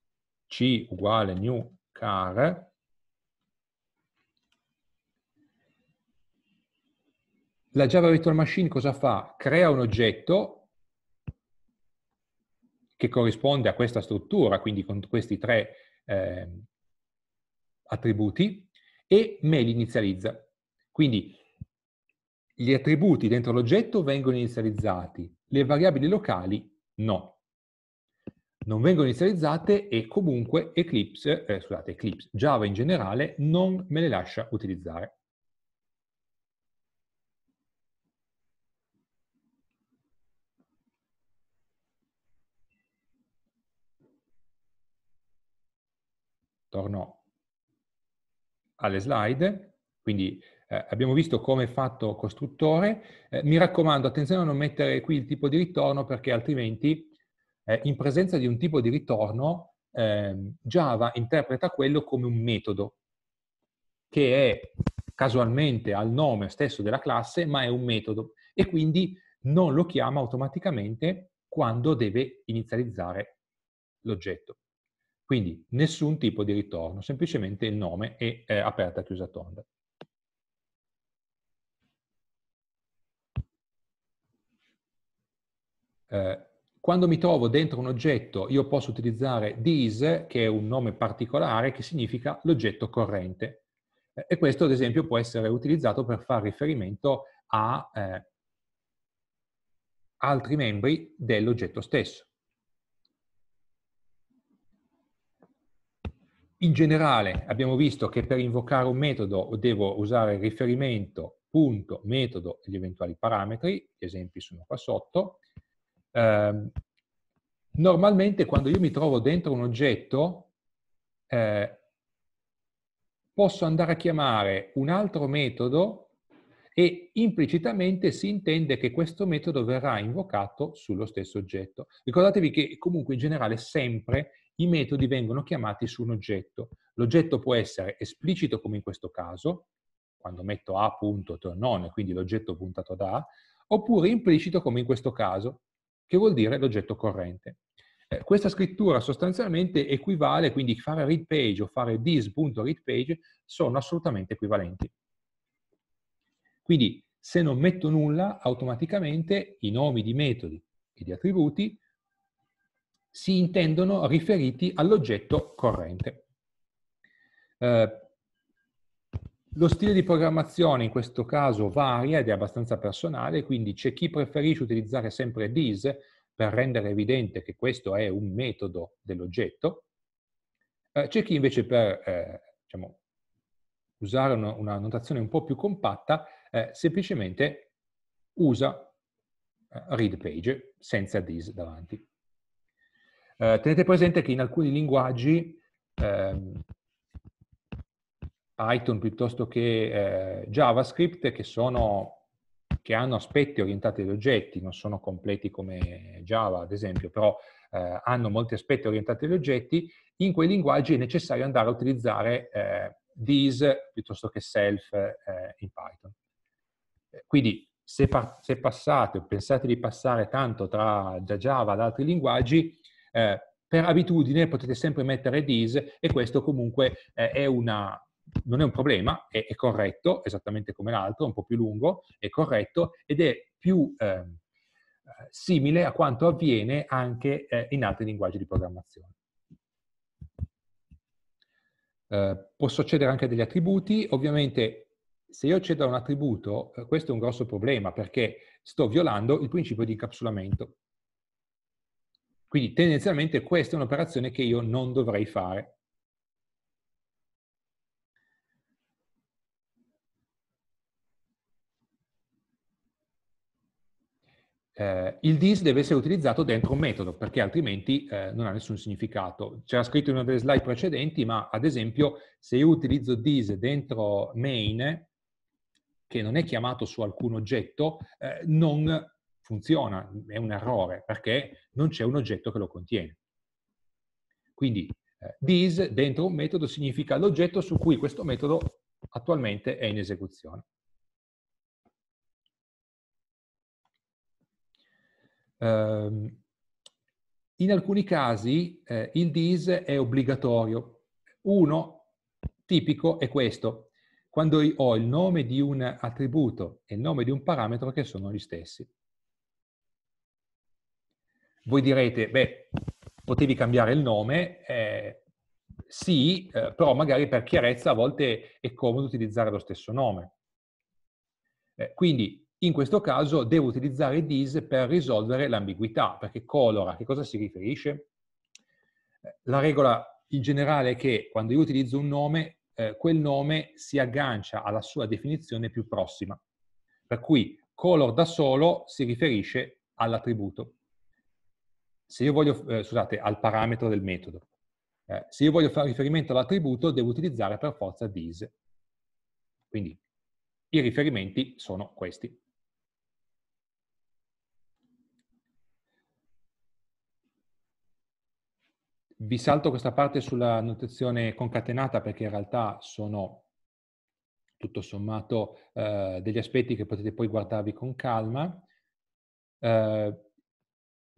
S1: c uguale new car, La Java Virtual Machine cosa fa? Crea un oggetto che corrisponde a questa struttura, quindi con questi tre eh, attributi, e me li inizializza. Quindi gli attributi dentro l'oggetto vengono inizializzati, le variabili locali no. Non vengono inizializzate e comunque Eclipse, eh, scusate, Eclipse, Java in generale non me le lascia utilizzare. Torno alle slide, quindi eh, abbiamo visto come è fatto costruttore. Eh, mi raccomando, attenzione a non mettere qui il tipo di ritorno perché altrimenti eh, in presenza di un tipo di ritorno ehm, Java interpreta quello come un metodo che è casualmente al nome stesso della classe, ma è un metodo e quindi non lo chiama automaticamente quando deve inizializzare l'oggetto. Quindi nessun tipo di ritorno, semplicemente il nome e eh, aperta chiusa tonda. Eh, quando mi trovo dentro un oggetto io posso utilizzare this, che è un nome particolare che significa l'oggetto corrente. Eh, e questo ad esempio può essere utilizzato per fare riferimento a eh, altri membri dell'oggetto stesso. In generale abbiamo visto che per invocare un metodo devo usare il riferimento, punto, metodo e gli eventuali parametri, gli esempi sono qua sotto. Eh, normalmente quando io mi trovo dentro un oggetto eh, posso andare a chiamare un altro metodo e implicitamente si intende che questo metodo verrà invocato sullo stesso oggetto. Ricordatevi che comunque in generale sempre i metodi vengono chiamati su un oggetto. L'oggetto può essere esplicito come in questo caso, quando metto a.turnon, quindi l'oggetto puntato da oppure implicito come in questo caso, che vuol dire l'oggetto corrente. Eh, questa scrittura sostanzialmente equivale, quindi fare read page o fare this.read page sono assolutamente equivalenti. Quindi se non metto nulla, automaticamente i nomi di metodi e di attributi si intendono riferiti all'oggetto corrente. Eh, lo stile di programmazione in questo caso varia ed è abbastanza personale, quindi c'è chi preferisce utilizzare sempre this per rendere evidente che questo è un metodo dell'oggetto, eh, c'è chi invece per eh, diciamo, usare una, una, notazione un po' più compatta eh, semplicemente usa eh, read page senza this davanti. Eh, tenete presente che in alcuni linguaggi, ehm, Python piuttosto che eh, JavaScript, che, sono, che, hanno aspetti orientati agli oggetti, non sono completi come Java ad esempio, però eh, hanno molti aspetti orientati agli oggetti, in quei linguaggi è necessario andare a utilizzare eh, this piuttosto che self eh, in Python. Eh, quindi se, se, passate o pensate di passare tanto tra da Java ad altri linguaggi, eh, per abitudine potete sempre mettere this e questo comunque eh, è una, non è un problema, è, è corretto, esattamente come l'altro, un po' più lungo, è corretto ed è più eh, simile a quanto avviene anche eh, in altri linguaggi di programmazione. Eh, posso accedere anche a degli attributi, ovviamente se io accedo a un attributo, eh, questo è un grosso problema perché sto violando il principio di incapsulamento. Quindi tendenzialmente questa è un'operazione che io non dovrei fare. Eh, il dis deve essere utilizzato dentro un metodo perché altrimenti eh, non ha nessun significato. C'era scritto in una delle slide precedenti, ma ad esempio se io utilizzo dis dentro main, che non è chiamato su alcun oggetto, eh, non funziona, è un errore, perché non c'è un oggetto che lo contiene. Quindi eh, this dentro un metodo significa l'oggetto su cui questo metodo attualmente è in esecuzione. Um, in alcuni casi eh, il this è obbligatorio. Uno tipico è questo, quando ho il nome di un attributo e il nome di un parametro che sono gli stessi. Voi direte, beh, potevi cambiare il nome, eh, sì, eh, però magari per chiarezza a volte è comodo utilizzare lo stesso nome. Eh, quindi in questo caso devo utilizzare this per risolvere l'ambiguità, perché color a che cosa si riferisce? Eh, la regola in generale è che quando io utilizzo un nome, eh, quel nome si aggancia alla sua definizione più prossima. Per cui color da solo si riferisce all'attributo se io voglio, eh, scusate, al parametro del metodo. Eh, se io voglio fare riferimento all'attributo, devo utilizzare per forza this. Quindi i riferimenti sono questi. Vi salto questa parte sulla notazione concatenata perché in realtà sono tutto sommato eh, degli aspetti che potete poi guardarvi con calma. Eh,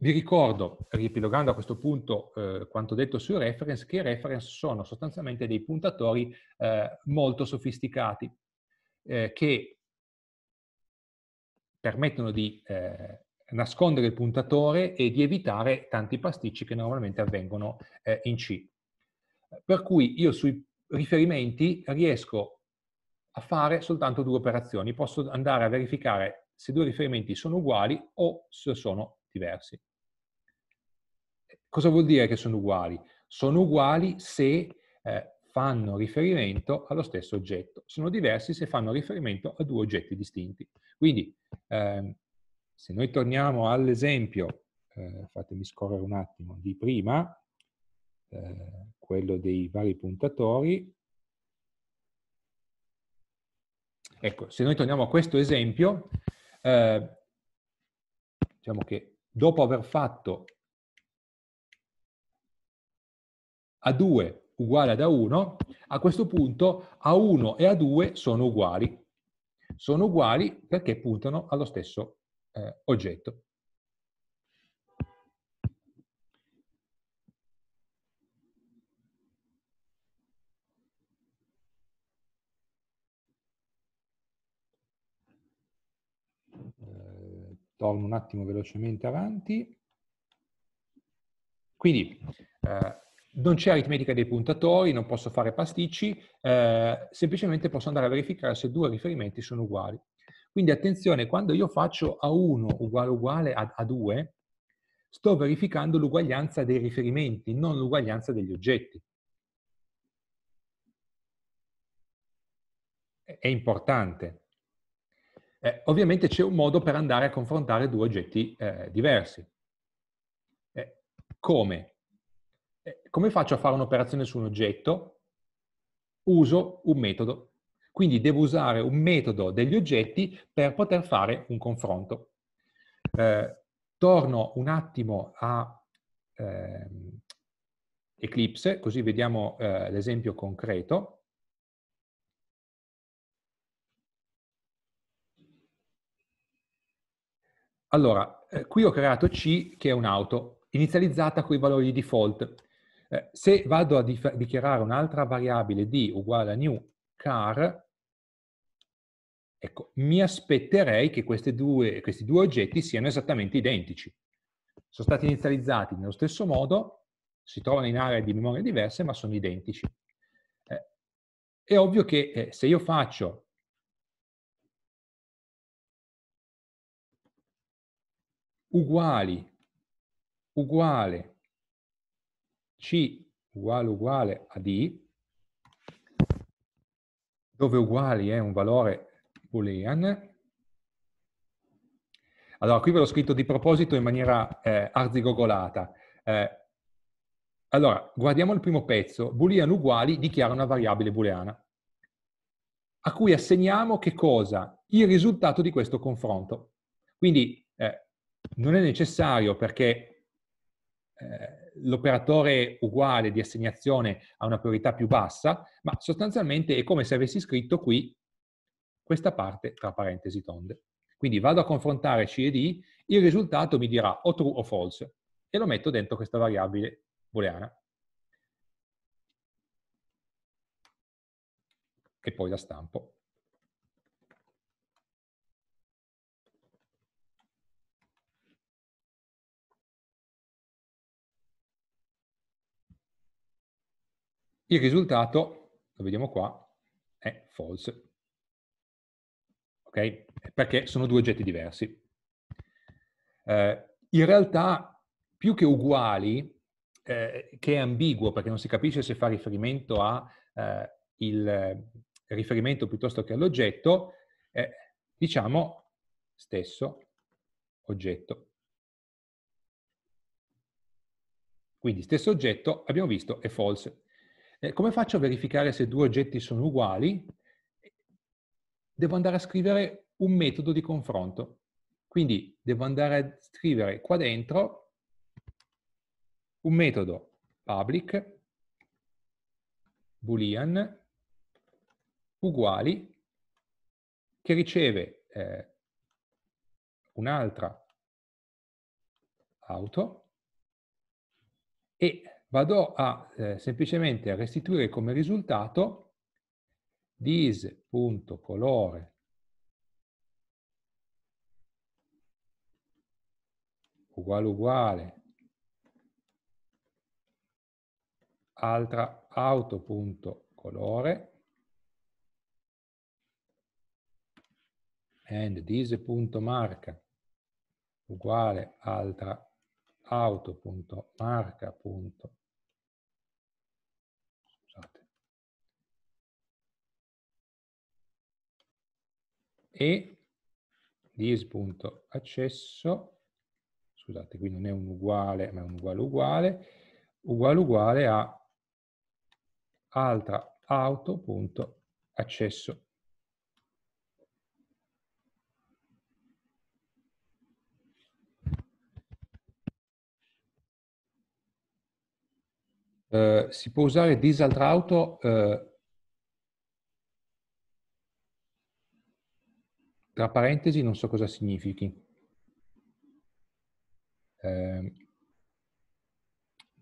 S1: vi ricordo, riepilogando a questo punto eh, quanto detto sui reference, che i reference sono sostanzialmente dei puntatori eh, molto sofisticati eh, che permettono di eh, nascondere il puntatore e di evitare tanti pasticci che normalmente avvengono eh, in C. Per cui io sui riferimenti riesco a fare soltanto due operazioni. Posso andare a verificare se due riferimenti sono uguali o se sono diversi. Cosa vuol dire che sono uguali? Sono uguali se eh, fanno riferimento allo stesso oggetto, sono diversi se fanno riferimento a due oggetti distinti. Quindi, ehm, se noi torniamo all'esempio, eh, fatemi scorrere un attimo, di prima, eh, quello dei vari puntatori, ecco, se noi torniamo a questo esempio, eh, diciamo che dopo aver fatto A2 uguale ad A1, a questo punto A1 e A2 sono uguali. Sono uguali perché puntano allo stesso eh, oggetto. Eh, torno un attimo velocemente avanti. Quindi eh, non c'è aritmetica dei puntatori, non posso fare pasticci, eh, semplicemente posso andare a verificare se due riferimenti sono uguali. Quindi attenzione, quando io faccio A1 uguale uguale a A2, sto verificando l'uguaglianza dei riferimenti, non l'uguaglianza degli oggetti. È importante. Eh, ovviamente c'è un modo per andare a confrontare due oggetti eh, diversi. Eh, come? Eh, come faccio a fare un'operazione su un oggetto? Uso un metodo. Quindi devo usare un metodo degli oggetti per poter fare un confronto. Eh, torno un attimo a eh, Eclipse, così vediamo eh, l'esempio concreto. Allora, eh, qui ho creato C che è un'auto, inizializzata con i valori di default. Eh, se vado a dichiarare un'altra variabile di uguale a new car, ecco, mi aspetterei che due, questi due oggetti siano esattamente identici. Sono stati inizializzati nello stesso modo, si trovano in aree di memoria diverse, ma sono identici. Eh, è ovvio che eh, se io faccio
S2: uguali,
S1: uguale c uguale uguale a D, dove uguali è un valore boolean. Allora, qui ve l'ho scritto di proposito in maniera eh, arzigogolata. Eh, allora, guardiamo il primo pezzo. Boolean uguali dichiara una variabile booleana, a cui assegniamo che cosa? Il risultato di questo confronto. Quindi eh, non è necessario perché eh, l'operatore uguale di assegnazione ha una priorità più bassa, ma sostanzialmente è come se avessi scritto qui questa parte tra parentesi tonde. Quindi vado a confrontare C e D, il risultato mi dirà o true o false e lo metto dentro questa variabile booleana. E poi la stampo. Il risultato, lo vediamo qua, è false. Ok? Perché sono due oggetti diversi. Eh, in realtà, più che uguali, eh, che è ambiguo perché non si capisce se fa riferimento a eh, il riferimento piuttosto che all'oggetto, diciamo stesso oggetto. Quindi stesso oggetto, abbiamo visto, è false. Eh, come faccio a verificare se due oggetti sono uguali? Devo andare a scrivere un metodo di confronto. Quindi devo andare a scrivere qua dentro un metodo public boolean uguali che riceve eh, un'altra auto e vado a eh, semplicemente a restituire come risultato dis.colore uguale uguale altra auto.colore and dis.marca uguale altra auto.marca.colore e dis.accesso, scusate, qui non è un uguale, ma è un uguale uguale, uguale uguale a altra auto.accesso. Eh, si può usare disaltrauto eh, tra parentesi non so cosa significhi. Eh,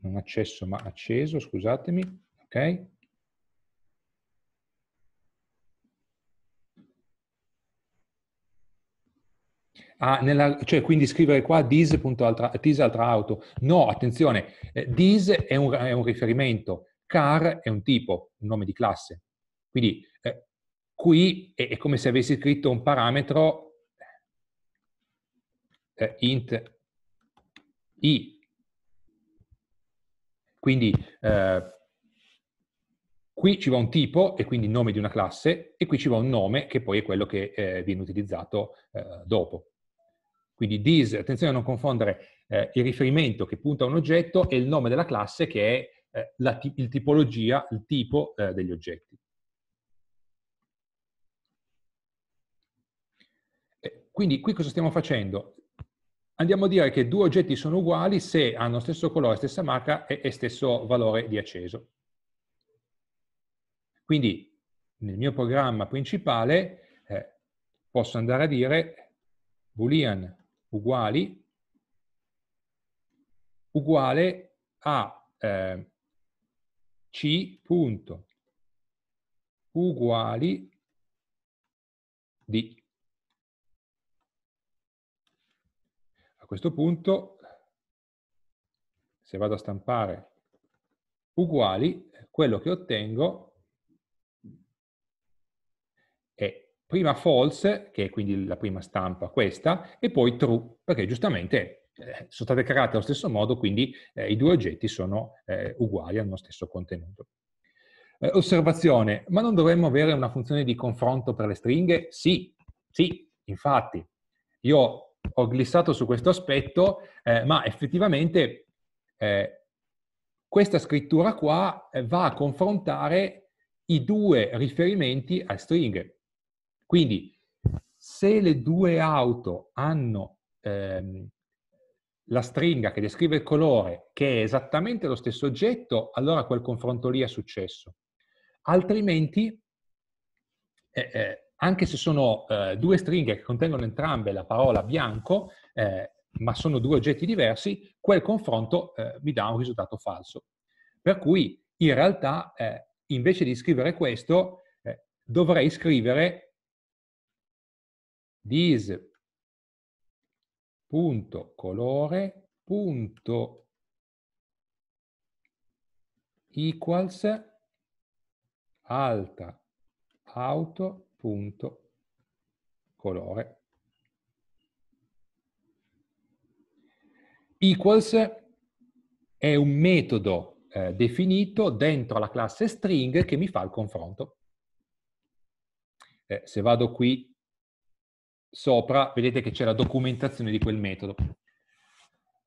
S1: non accesso ma acceso, scusatemi, ok? Ah, nella, cioè quindi scrivere qua dis.altra auto. No, attenzione, eh, dis è è un riferimento, car è un tipo, un nome di classe. Quindi Qui è, è come se avessi scritto un parametro eh, int i. Quindi eh, qui ci va un tipo e quindi il nome di una classe e qui ci va un nome che poi è quello che eh, viene utilizzato eh, dopo. Quindi dis, attenzione a non confondere eh, il riferimento che punta a un oggetto e il nome della classe che è eh, la, il tipologia, il tipo eh, degli oggetti. Quindi qui cosa stiamo facendo? Andiamo a dire che due oggetti sono uguali se hanno stesso colore, stessa marca e stesso valore di acceso. Quindi nel mio programma principale eh, posso andare a dire boolean uguali uguale a eh, c punto uguali di questo punto, se vado a stampare uguali, quello che ottengo è prima false, che è quindi la prima stampa, questa, e poi true, perché giustamente eh, sono state create allo stesso modo, quindi eh, i due oggetti sono eh, uguali, hanno lo stesso contenuto. osservazione, ma non dovremmo avere una funzione di confronto per le stringhe? Sì, sì, infatti. Io ho glissato su questo aspetto, eh, ma effettivamente eh, questa scrittura qua eh, va a confrontare i due riferimenti a stringhe. Quindi se le due auto hanno ehm, la stringa che descrive il colore, che è esattamente lo stesso oggetto, allora quel confronto lì è successo. Altrimenti eh, eh anche se sono eh, due stringhe che contengono entrambe la parola bianco, eh, ma sono due oggetti diversi, quel confronto eh, mi dà un risultato falso. Per cui in realtà eh, invece di scrivere questo eh, dovrei scrivere this.colore.equals altra auto punto colore equals è un metodo eh, definito dentro la classe string che mi fa il confronto. Eh, se vado qui sopra, vedete che c'è la documentazione di quel metodo.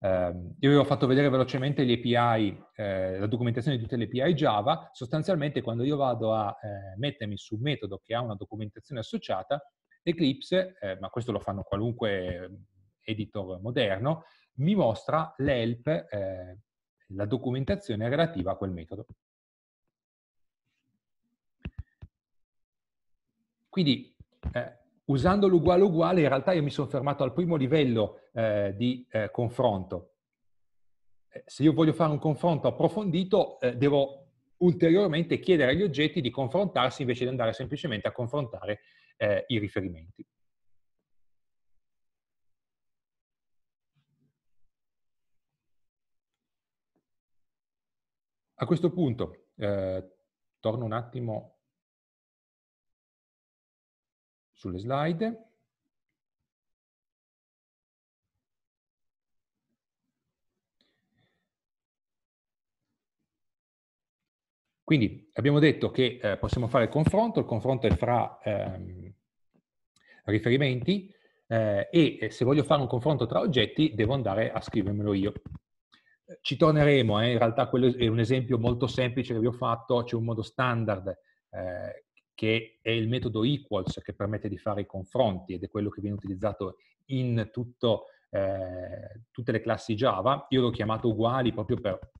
S1: Ehm, io vi ho fatto vedere velocemente le API, eh, la documentazione di tutte le API Java, sostanzialmente quando io vado a eh, mettermi su un metodo che ha una documentazione associata, Eclipse, eh, ma questo lo fanno qualunque editor moderno, mi mostra l'help, eh, la documentazione relativa a quel metodo. Quindi eh, usando l'uguale uguale, in realtà io mi sono fermato al primo livello eh, di eh, confronto. Eh, se io voglio fare un confronto approfondito, eh, devo ulteriormente chiedere agli oggetti di confrontarsi invece di andare semplicemente a confrontare eh, i riferimenti. A questo punto,
S2: eh, torno un attimo sulle slide.
S1: Quindi abbiamo detto che eh, possiamo fare il confronto, il confronto è fra ehm, riferimenti eh, e eh, se voglio fare un confronto tra oggetti devo andare a scrivermelo io. Ci torneremo, eh, in realtà quello è un esempio molto semplice che vi ho fatto, c'è un modo standard eh, che è il metodo Equals che permette di fare i confronti ed è quello che viene utilizzato in tutto, eh, tutte le classi Java. Io l'ho chiamato uguali proprio per,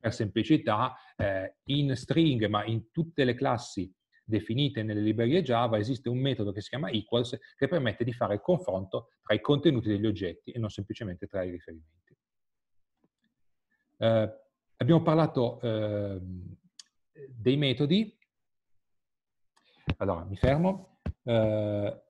S1: per semplicità. Eh, in string, ma in tutte le classi definite nelle librerie Java, esiste un metodo che si chiama Equals che permette di fare il confronto tra i contenuti degli oggetti e non semplicemente tra i riferimenti. Eh, abbiamo parlato ehm, dei metodi, allora, mi fermo. Eh,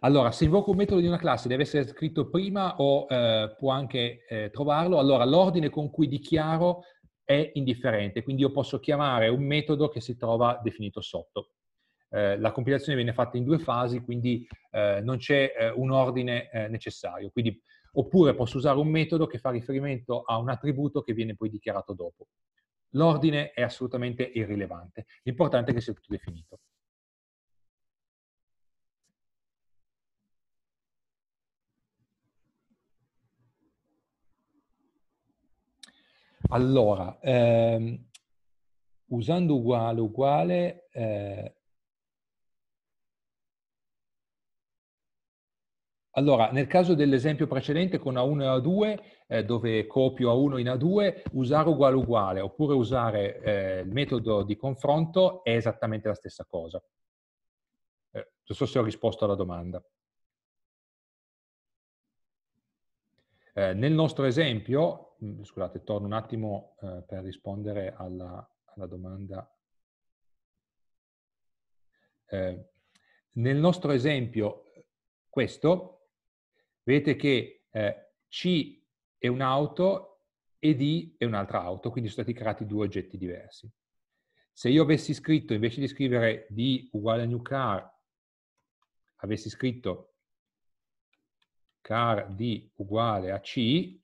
S1: allora, se invoco un metodo di una classe deve essere scritto prima o eh, può anche eh, trovarlo, allora l'ordine con cui dichiaro è indifferente, quindi io posso chiamare un metodo che si trova definito sotto. Eh, la compilazione viene fatta in due fasi, quindi eh, non c'è eh, un ordine eh, necessario. Quindi, oppure posso usare un metodo che fa riferimento a un attributo che viene poi dichiarato dopo. L'ordine è assolutamente irrilevante, l'importante è che sia tutto definito. Allora, ehm, usando uguale uguale, eh, Allora, nel caso dell'esempio precedente con A1 e A2, eh, dove copio A1 in A2, usare uguale uguale, oppure usare eh, il metodo di confronto è esattamente la stessa cosa. Eh, non so se ho risposto alla domanda. Eh, nel nostro esempio, mm, scusate, torno un attimo eh, per rispondere alla, alla domanda. Eh, nel nostro esempio questo Vedete che eh, C è un'auto e D è un'altra auto, quindi sono stati creati due oggetti diversi. Se io avessi scritto, invece di scrivere D uguale a new car, avessi scritto car D uguale a C,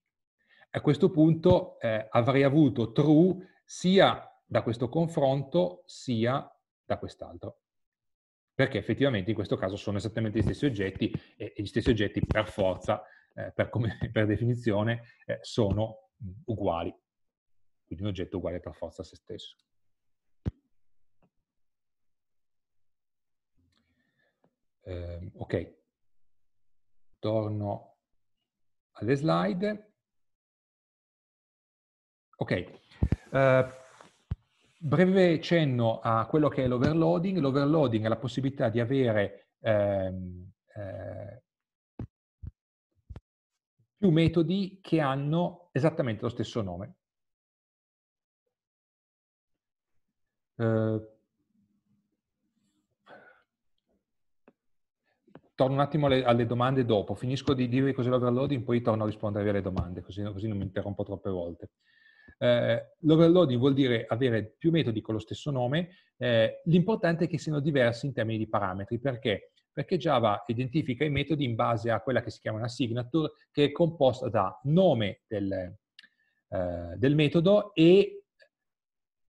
S1: a questo punto eh, avrei avuto true sia da questo confronto sia da quest'altro perché effettivamente in questo caso sono esattamente gli stessi oggetti e, e gli stessi oggetti per forza, eh, per, come, per, definizione, eh, sono uguali. Quindi un oggetto uguale per forza a se stesso. Eh, ok, torno alle slide. Ok, uh, Breve cenno a quello che è l'overloading. L'overloading è la possibilità di avere ehm, eh, più metodi che hanno esattamente lo stesso nome. Eh, torno un attimo alle, alle, domande dopo, finisco di dire cos'è l'overloading, poi torno a rispondere alle domande, così, così non mi interrompo troppe volte. Eh, l'overloading vuol dire avere più metodi con lo stesso nome, eh, l'importante è che siano diversi in termini di parametri, perché? Perché Java identifica i metodi in base a quella che si chiama una signature, che è composta da nome del, eh, del metodo e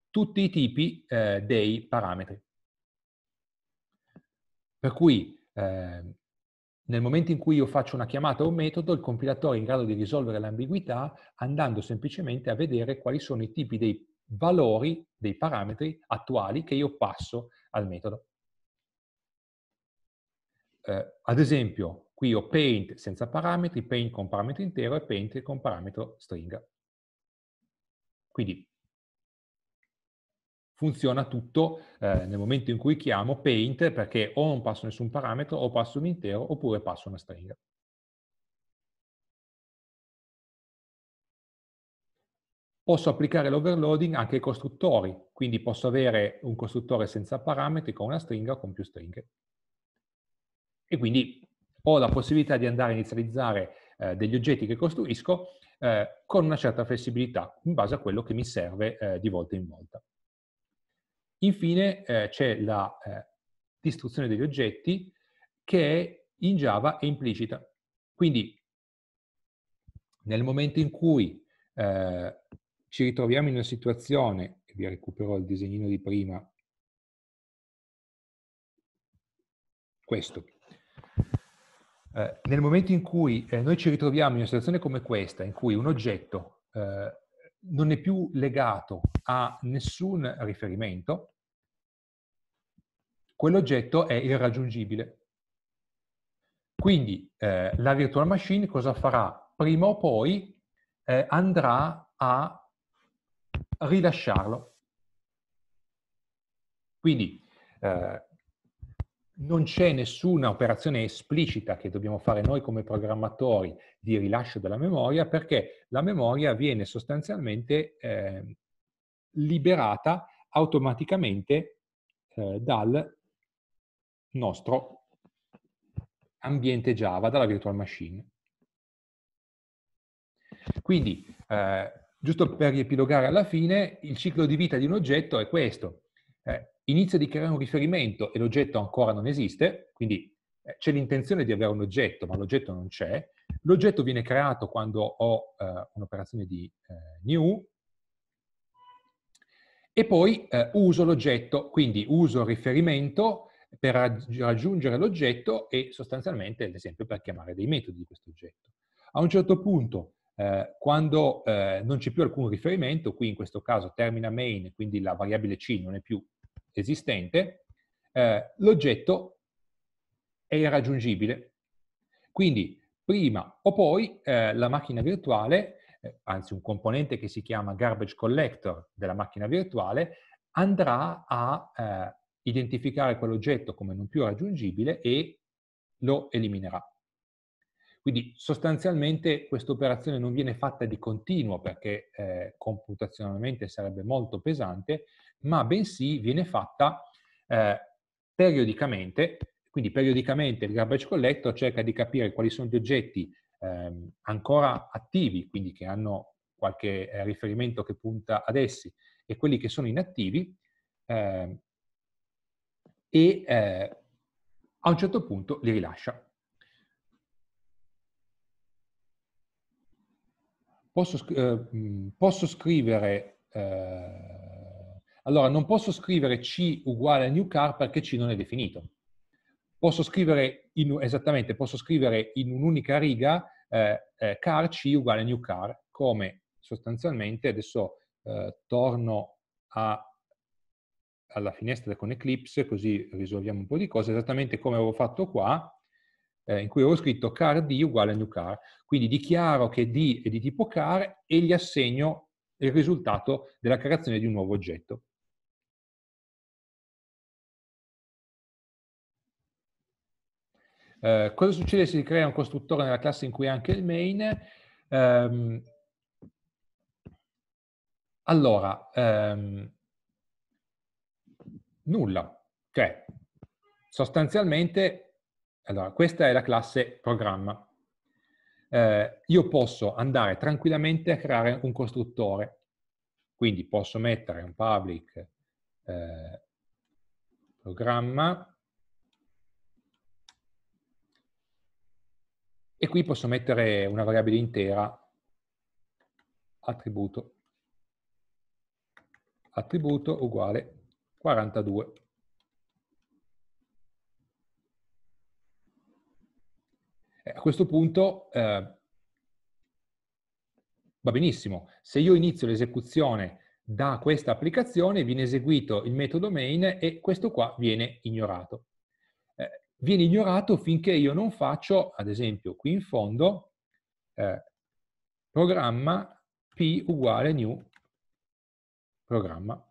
S1: tutti i tipi eh, dei parametri. Per cui ehm, nel momento in cui io faccio una chiamata a un metodo, il compilatore è in grado di risolvere l'ambiguità andando semplicemente a vedere quali sono i tipi dei valori, dei parametri attuali che io passo al metodo. Eh, ad esempio, qui ho paint senza parametri, paint con parametro intero e paint con parametro stringa. Quindi funziona tutto eh, nel momento in cui chiamo paint perché o non passo nessun parametro o passo un intero oppure passo una stringa. Posso applicare l'overloading anche ai costruttori, quindi posso avere un costruttore senza parametri con una stringa o con più stringhe. E quindi ho la possibilità di andare a inizializzare eh, degli oggetti che costruisco eh, con una certa flessibilità in base a quello che mi serve eh, di volta in volta. Infine eh, c'è la eh, distruzione degli oggetti che in Java è implicita. Quindi nel momento in cui eh, ci ritroviamo in una situazione, vi recuperò il disegnino di prima, questo, eh, nel momento in cui eh, noi ci ritroviamo in una situazione come questa, in cui un oggetto eh, non è più legato a nessun riferimento, quell'oggetto è irraggiungibile. Quindi eh, la virtual machine cosa farà? Prima o poi eh, andrà a rilasciarlo. Quindi eh, non c'è nessuna operazione esplicita che dobbiamo fare noi come programmatori di rilascio della memoria perché la memoria viene sostanzialmente eh, liberata automaticamente eh, dal nostro ambiente Java, dalla virtual machine. Quindi, eh, giusto per riepilogare alla fine, il ciclo di vita di un oggetto è questo. Eh, inizia a dichiarare un riferimento e l'oggetto ancora non esiste, quindi eh, c'è l'intenzione di avere un oggetto, ma l'oggetto non c'è. L'oggetto viene creato quando ho eh, un'operazione di eh, new e poi eh, uso l'oggetto, quindi uso il riferimento per raggiungere l'oggetto e sostanzialmente, ad esempio, per chiamare dei metodi di questo oggetto. A un certo punto, eh, quando eh, non c'è più alcun riferimento, qui in questo caso termina main, quindi la variabile c non è più esistente, eh, l'oggetto è irraggiungibile. Quindi prima o poi eh, la macchina virtuale, eh, anzi un componente che si chiama garbage collector della macchina virtuale, andrà a eh, identificare quell'oggetto come non più raggiungibile e lo eliminerà. Quindi sostanzialmente questa operazione non viene fatta di continuo perché eh, computazionalmente sarebbe molto pesante, ma bensì viene fatta eh, periodicamente, quindi periodicamente il garbage collector cerca di capire quali sono gli oggetti eh, ancora attivi, quindi che hanno qualche eh, riferimento che punta ad essi, e quelli che sono inattivi, eh, e eh, a un certo punto li rilascia. Posso, eh, posso scrivere eh, allora, non posso scrivere C uguale a new car perché C non è definito. Posso scrivere, in, esattamente, posso scrivere in un'unica riga eh, eh, car C uguale a new car, come sostanzialmente, adesso eh, torno a, alla finestra con Eclipse, così risolviamo un po' di cose, esattamente come avevo fatto qua, eh, in cui avevo scritto car D uguale a new car. Quindi dichiaro che D è di tipo car e gli assegno il risultato della creazione di un nuovo oggetto. Eh, cosa succede se si crea un costruttore nella classe in cui è anche il main? Ehm, allora, ehm, nulla. Cioè, sostanzialmente, allora, questa è la classe programma. Eh, io posso andare tranquillamente a creare un costruttore. Quindi posso mettere un public eh, programma E qui posso mettere una variabile intera attributo. Attributo uguale 42. Eh, a questo punto eh, va benissimo. Se io inizio l'esecuzione da questa applicazione, viene eseguito il metodo main e questo qua viene ignorato. Eh, viene ignorato finché io non faccio, ad esempio qui in fondo, eh, programma p uguale new programma.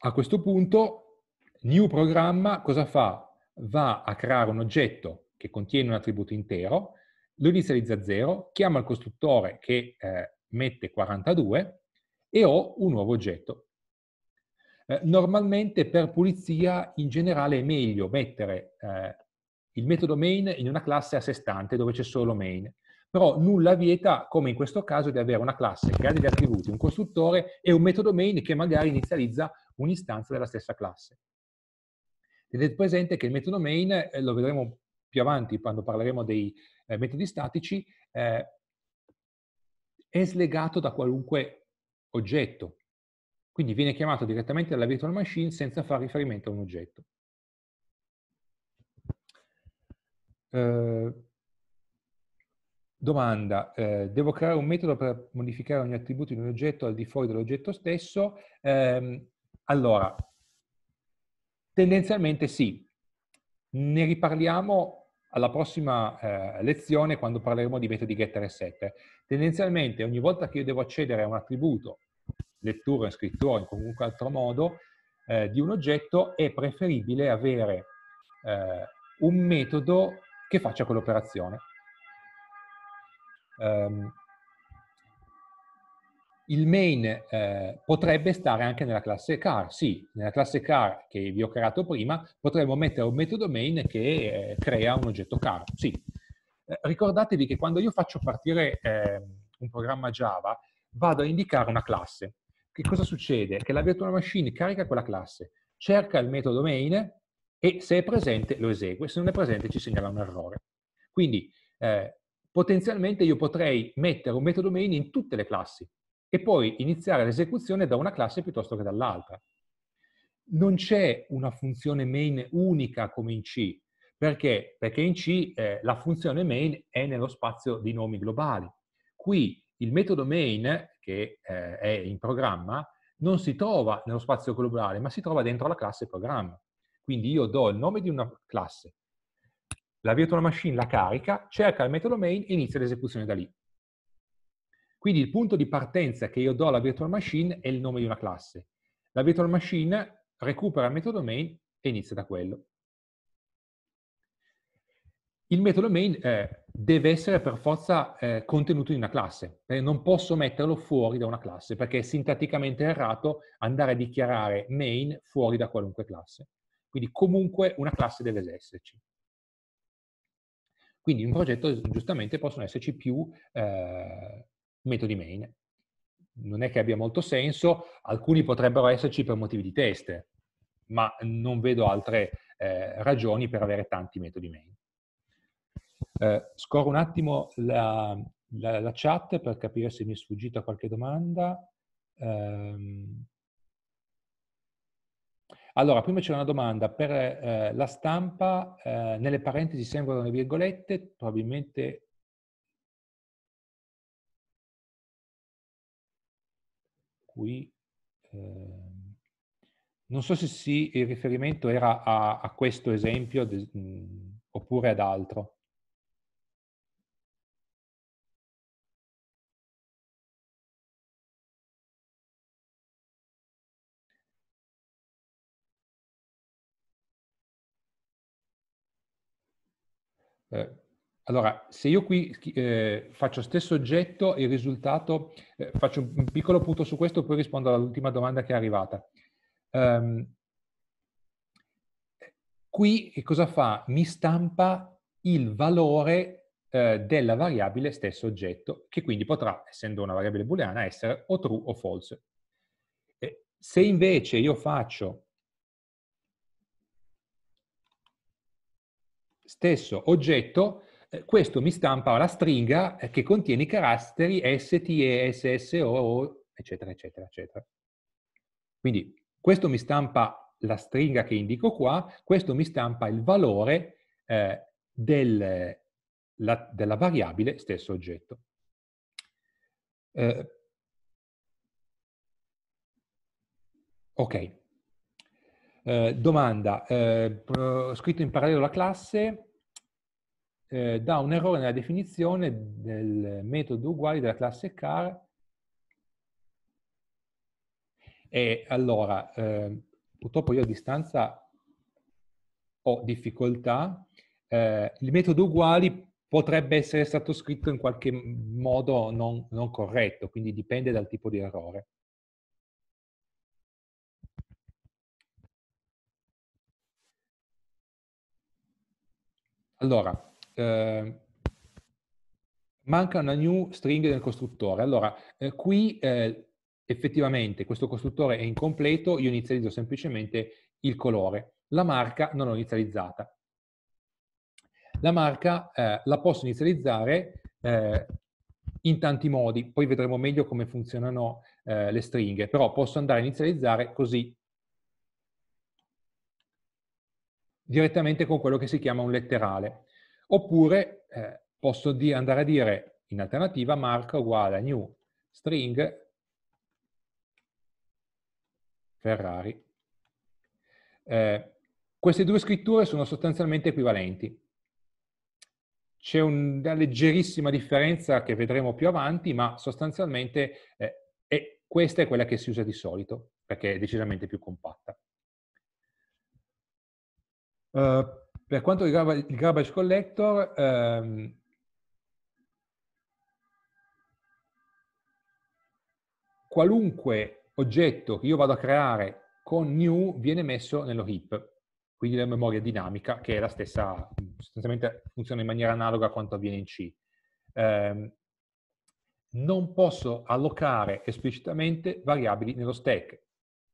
S1: A questo punto new programma cosa fa? Va a creare un oggetto che contiene un attributo intero, lo inizializza a 0, chiama il costruttore che eh, mette 42 e ho un nuovo oggetto. Eh, normalmente per pulizia in generale è meglio mettere eh, il metodo main in una classe a sé stante dove c'è solo main. Però nulla vieta, come in questo caso, di avere una classe che ha degli attributi, un costruttore e un metodo main che magari inizializza un'istanza della stessa classe. Tenete presente che il metodo main, eh, lo vedremo più avanti quando parleremo dei eh, metodi statici, eh, è slegato da qualunque oggetto. Quindi viene chiamato direttamente dalla virtual machine senza fare riferimento a un oggetto. Eh, domanda, eh, devo creare un metodo per modificare ogni attributo di un oggetto al di fuori dell'oggetto stesso? Eh, allora, tendenzialmente sì. Ne riparliamo alla prossima eh, lezione quando parleremo di metodi getter e setter. Tendenzialmente ogni volta che io devo accedere a un attributo lettura in scrittura in qualunque altro modo eh, di un oggetto, è preferibile avere eh, un metodo che faccia quell'operazione. Um, il main eh, potrebbe stare anche nella classe car, sì, nella classe car che vi ho creato prima potremmo mettere un metodo main che eh, crea un oggetto car, sì. Eh, ricordatevi che quando io faccio partire ehm, un programma Java vado a indicare una classe che cosa succede? Che la virtual machine carica quella classe, cerca il metodo main e se è presente lo esegue, se non è presente ci segnala un errore. Quindi eh, potenzialmente io potrei mettere un metodo main in tutte le classi e poi iniziare l'esecuzione da una classe piuttosto che dall'altra. Non c'è una funzione main unica come in C, perché? Perché in C eh, la funzione main è nello spazio di nomi globali. Qui il metodo main che eh, è in programma non si trova nello spazio globale, ma si trova dentro la classe programma. Quindi io do il nome di una classe, la virtual machine la carica, cerca il metodo main e inizia l'esecuzione da lì. Quindi il punto di partenza che io do alla virtual machine è il nome di una classe. La virtual machine recupera il metodo main e inizia da quello il metodo main eh, deve essere per forza eh, contenuto in una classe. Eh, non posso metterlo fuori da una classe perché è sintaticamente errato andare a dichiarare main fuori da qualunque classe. Quindi comunque una classe deve esserci. Quindi in un progetto giustamente possono esserci più eh, metodi main. Non è che abbia molto senso, alcuni potrebbero esserci per motivi di test, ma non vedo altre eh, ragioni per avere tanti metodi main. Eh, scorro un attimo la, la, la, chat per capire se mi è sfuggita qualche domanda. Um, allora, prima c'è una domanda per eh, la stampa, eh, nelle parentesi sembrano le virgolette, probabilmente qui eh, non so se sì, il riferimento era a, a questo esempio de, mh, oppure ad altro. Eh, allora, se io qui eh, faccio stesso oggetto, il risultato, eh, faccio un piccolo punto su questo, poi rispondo all'ultima domanda che è arrivata. Um, qui che cosa fa? Mi stampa il valore eh, della variabile stesso oggetto, che quindi potrà, essendo una variabile booleana, essere o true o false. se invece io faccio stesso oggetto, eh, questo mi stampa la stringa eh, che contiene i caratteri STE, SSO, eccetera, eccetera, eccetera. Quindi questo mi stampa la stringa che indico qua, questo mi stampa il valore eh, del, la, della variabile stesso oggetto. Eh, ok, eh, domanda, eh, scritto in parallelo la classe, eh, da un errore nella definizione del metodo uguale della classe car. E allora, eh, purtroppo io a distanza ho difficoltà. Eh, il metodo uguali potrebbe essere stato scritto in qualche modo non, non corretto, quindi dipende dal tipo di errore. Allora, eh, manca una new string nel costruttore. Allora, eh, qui eh, effettivamente questo costruttore è incompleto, io inizializzo semplicemente il colore. La marca non l'ho inizializzata. La marca eh, la posso inizializzare eh, in tanti modi, poi vedremo meglio come funzionano eh, le stringhe, però posso andare a inizializzare così direttamente con quello che si chiama un letterale. Oppure eh, posso di, andare a dire in alternativa mark uguale a new string Ferrari. Eh, queste due scritture sono sostanzialmente equivalenti. C'è una leggerissima differenza che vedremo più avanti, ma sostanzialmente eh, è, questa è quella che si usa di solito, perché è decisamente più compatta. Eh, per quanto riguarda il garbage collector, um, qualunque oggetto che io vado a creare con new viene messo nello heap, quindi nella memoria dinamica, che è la stessa, sostanzialmente funziona in maniera analoga a quanto avviene in C. Um, non posso allocare esplicitamente variabili nello stack.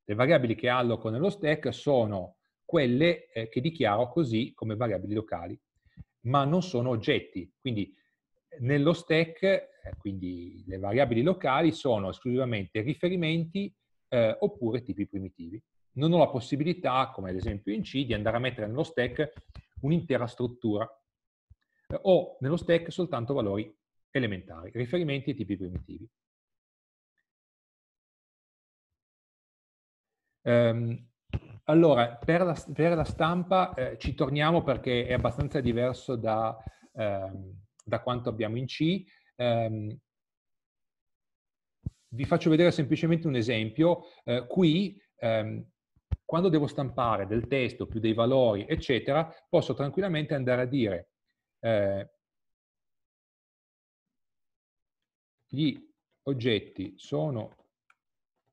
S1: Le variabili che alloco nello stack sono quelle eh, che dichiaro così come variabili locali, ma non sono oggetti. Quindi nello stack, eh, quindi le variabili locali sono esclusivamente riferimenti eh, oppure tipi primitivi. Non ho la possibilità, come ad esempio in C, di andare a mettere nello stack un'intera struttura eh, o nello stack soltanto valori elementari, riferimenti e tipi primitivi. Um, allora, per la, per la stampa eh, ci torniamo perché è abbastanza diverso da, ehm, da quanto abbiamo in C. Eh, vi faccio vedere semplicemente un esempio. Eh, qui, ehm, quando devo stampare del testo più dei valori, eccetera, posso tranquillamente andare a dire eh, gli oggetti sono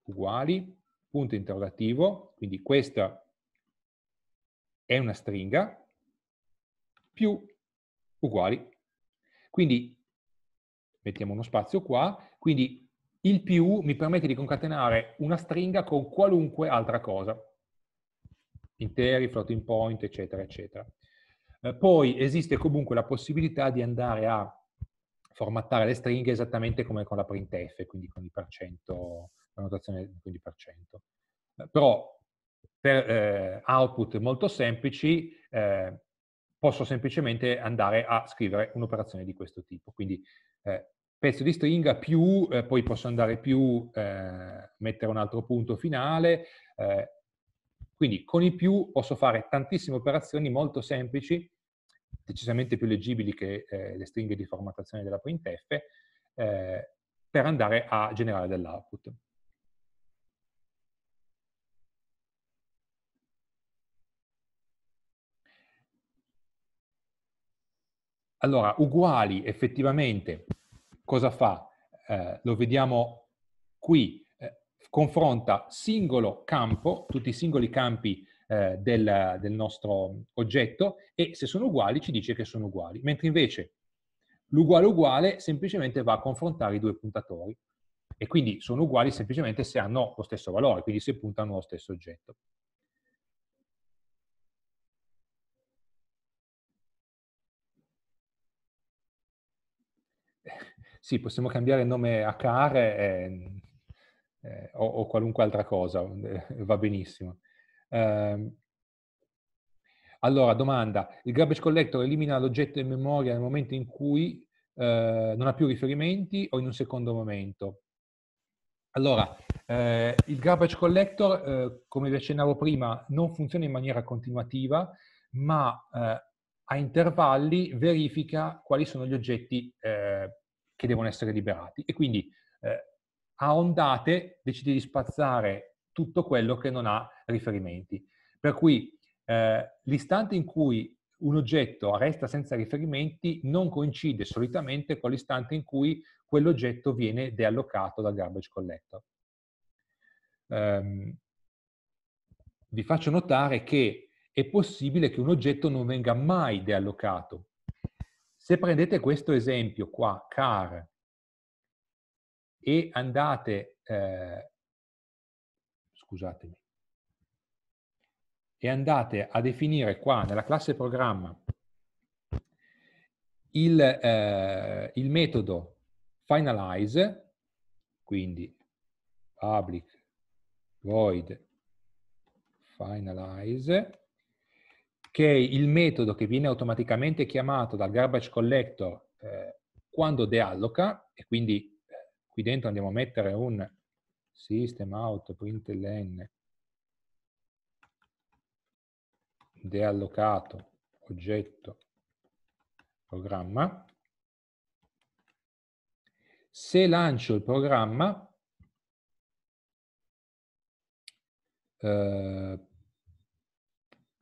S1: uguali punto interrogativo, quindi questa è una stringa, più uguali. Quindi mettiamo uno spazio qua, quindi il più mi permette di concatenare una stringa con qualunque altra cosa, interi, floating point, eccetera, eccetera. Eh, poi esiste comunque la possibilità di andare a formattare le stringhe esattamente come con la printf, quindi con i percento, cento la notazione quindi per 100. Eh, però per eh, output molto semplici eh, posso semplicemente andare a scrivere un'operazione di questo tipo. Quindi eh, pezzo di stringa più, eh, poi posso andare più, eh, mettere un altro punto finale. quindi con i più posso fare tantissime operazioni molto semplici, decisamente più leggibili che le stringhe di formattazione della printf, per andare a generare dell'output. Allora, uguali effettivamente cosa fa? Eh, lo vediamo qui, eh, confronta singolo campo, tutti i singoli campi eh, del, del, nostro oggetto e se sono uguali ci dice che sono uguali, mentre invece l'uguale uguale semplicemente va a confrontare i due puntatori e quindi sono uguali semplicemente se hanno lo stesso valore, quindi se puntano allo stesso oggetto. sì, possiamo cambiare nome a care e, eh, o, o, qualunque altra cosa, eh, va benissimo. Eh, allora, domanda, il garbage collector elimina l'oggetto in memoria nel momento in cui eh, non ha più riferimenti o in un secondo momento? Allora, eh, il garbage collector, eh, come vi accennavo prima, non funziona in maniera continuativa, ma eh, a intervalli verifica quali sono gli oggetti eh, che devono essere liberati. E quindi eh, a ondate decide di spazzare tutto quello che non ha riferimenti. Per cui eh, l'istante in cui un oggetto resta senza riferimenti non coincide solitamente con l'istante in cui quell'oggetto viene deallocato dal garbage collector. Um, vi faccio notare che è possibile che un oggetto non venga mai deallocato, se prendete questo esempio qua, car, e andate, eh, scusatemi, e andate a definire qua nella classe programma il, eh, il metodo finalize, quindi public void finalize, che è il metodo che viene automaticamente chiamato dal garbage collector eh, quando dealloca, e quindi eh, qui dentro andiamo a mettere un system out println deallocato oggetto programma. Se lancio il programma, eh,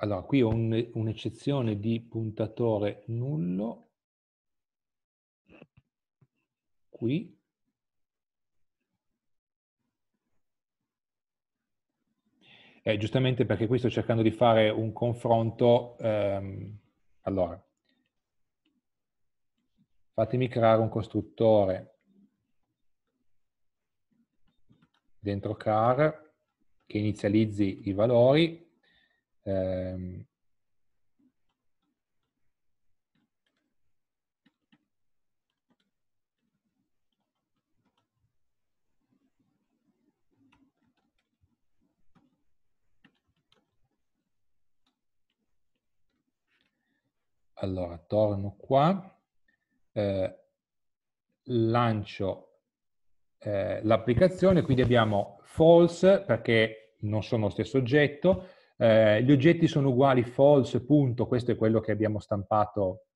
S1: allora, qui ho un, un'eccezione di puntatore nullo. Qui. Eh, giustamente perché qui sto cercando di fare un confronto. Ehm, allora, fatemi creare un costruttore dentro car che inizializzi i valori ehm, Allora, torno qua, eh, lancio eh, l'applicazione, quindi abbiamo false perché non sono lo stesso oggetto, eh, gli oggetti sono uguali false, punto, questo è quello che abbiamo stampato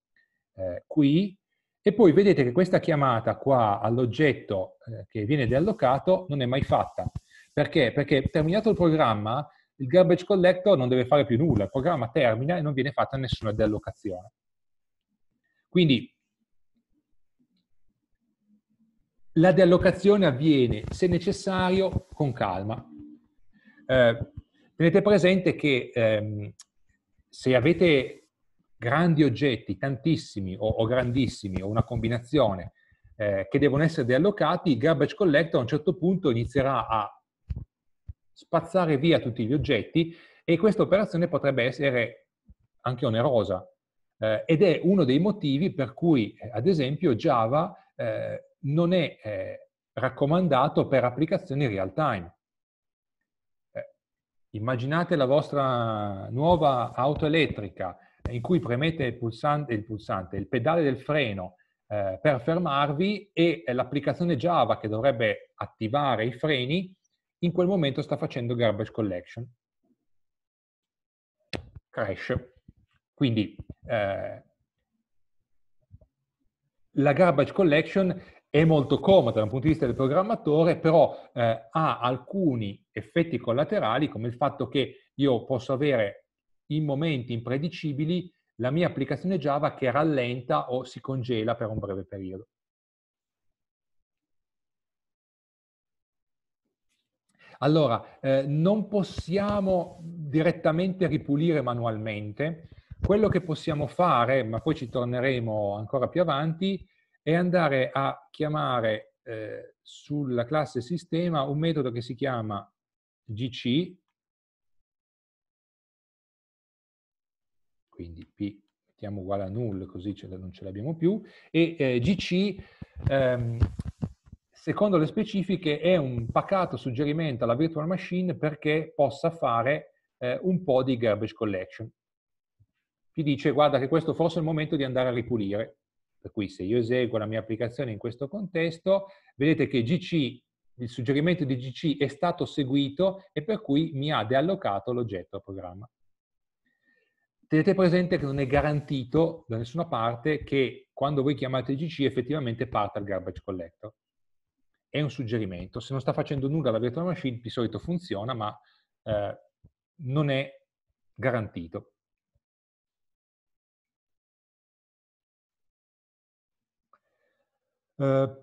S1: eh, qui. E poi vedete che questa chiamata qua all'oggetto eh, che viene deallocato non è mai fatta. Perché? Perché terminato il programma, il garbage collector non deve fare più nulla, il programma termina e non viene fatta nessuna deallocazione. Quindi la deallocazione avviene, se necessario, con calma. Eh, Tenete presente che ehm, se avete grandi oggetti, tantissimi o, o grandissimi, o una combinazione, eh, che devono essere deallocati, il garbage collector a un certo punto inizierà a spazzare via tutti gli oggetti e questa operazione potrebbe essere anche onerosa. Eh, ed è uno dei motivi per cui, eh, ad esempio, Java eh, non è eh, raccomandato per applicazioni real-time immaginate la vostra nuova auto elettrica in cui premete il pulsante, il, pulsante, il pedale del freno eh, per fermarvi e l'applicazione Java che dovrebbe attivare i freni in quel momento sta facendo garbage collection. Crash. Quindi eh, la garbage collection è molto comoda dal punto di vista del programmatore, però eh, ha alcuni effetti collaterali come il fatto che io posso avere in momenti impredicibili la mia applicazione Java che rallenta o si congela per un breve periodo. Allora, eh, non possiamo direttamente ripulire manualmente. Quello che possiamo fare, ma poi ci torneremo ancora più avanti, è andare a chiamare eh, sulla classe sistema un metodo che si chiama gc, quindi p mettiamo uguale a null così ce non ce l'abbiamo più, e eh, gc ehm, secondo le specifiche è un pacato suggerimento alla virtual machine perché possa fare eh, un po' di garbage collection. Ti dice guarda che questo forse è il momento di andare a ripulire per cui se io eseguo la mia applicazione in questo contesto, vedete che GC, il suggerimento di GC è stato seguito e per cui mi ha deallocato l'oggetto al programma. Tenete presente che non è garantito da nessuna parte che quando voi chiamate GC effettivamente parta il garbage collector. È un suggerimento. Se non sta facendo nulla la virtual machine, di solito funziona, ma eh, non è garantito. eh,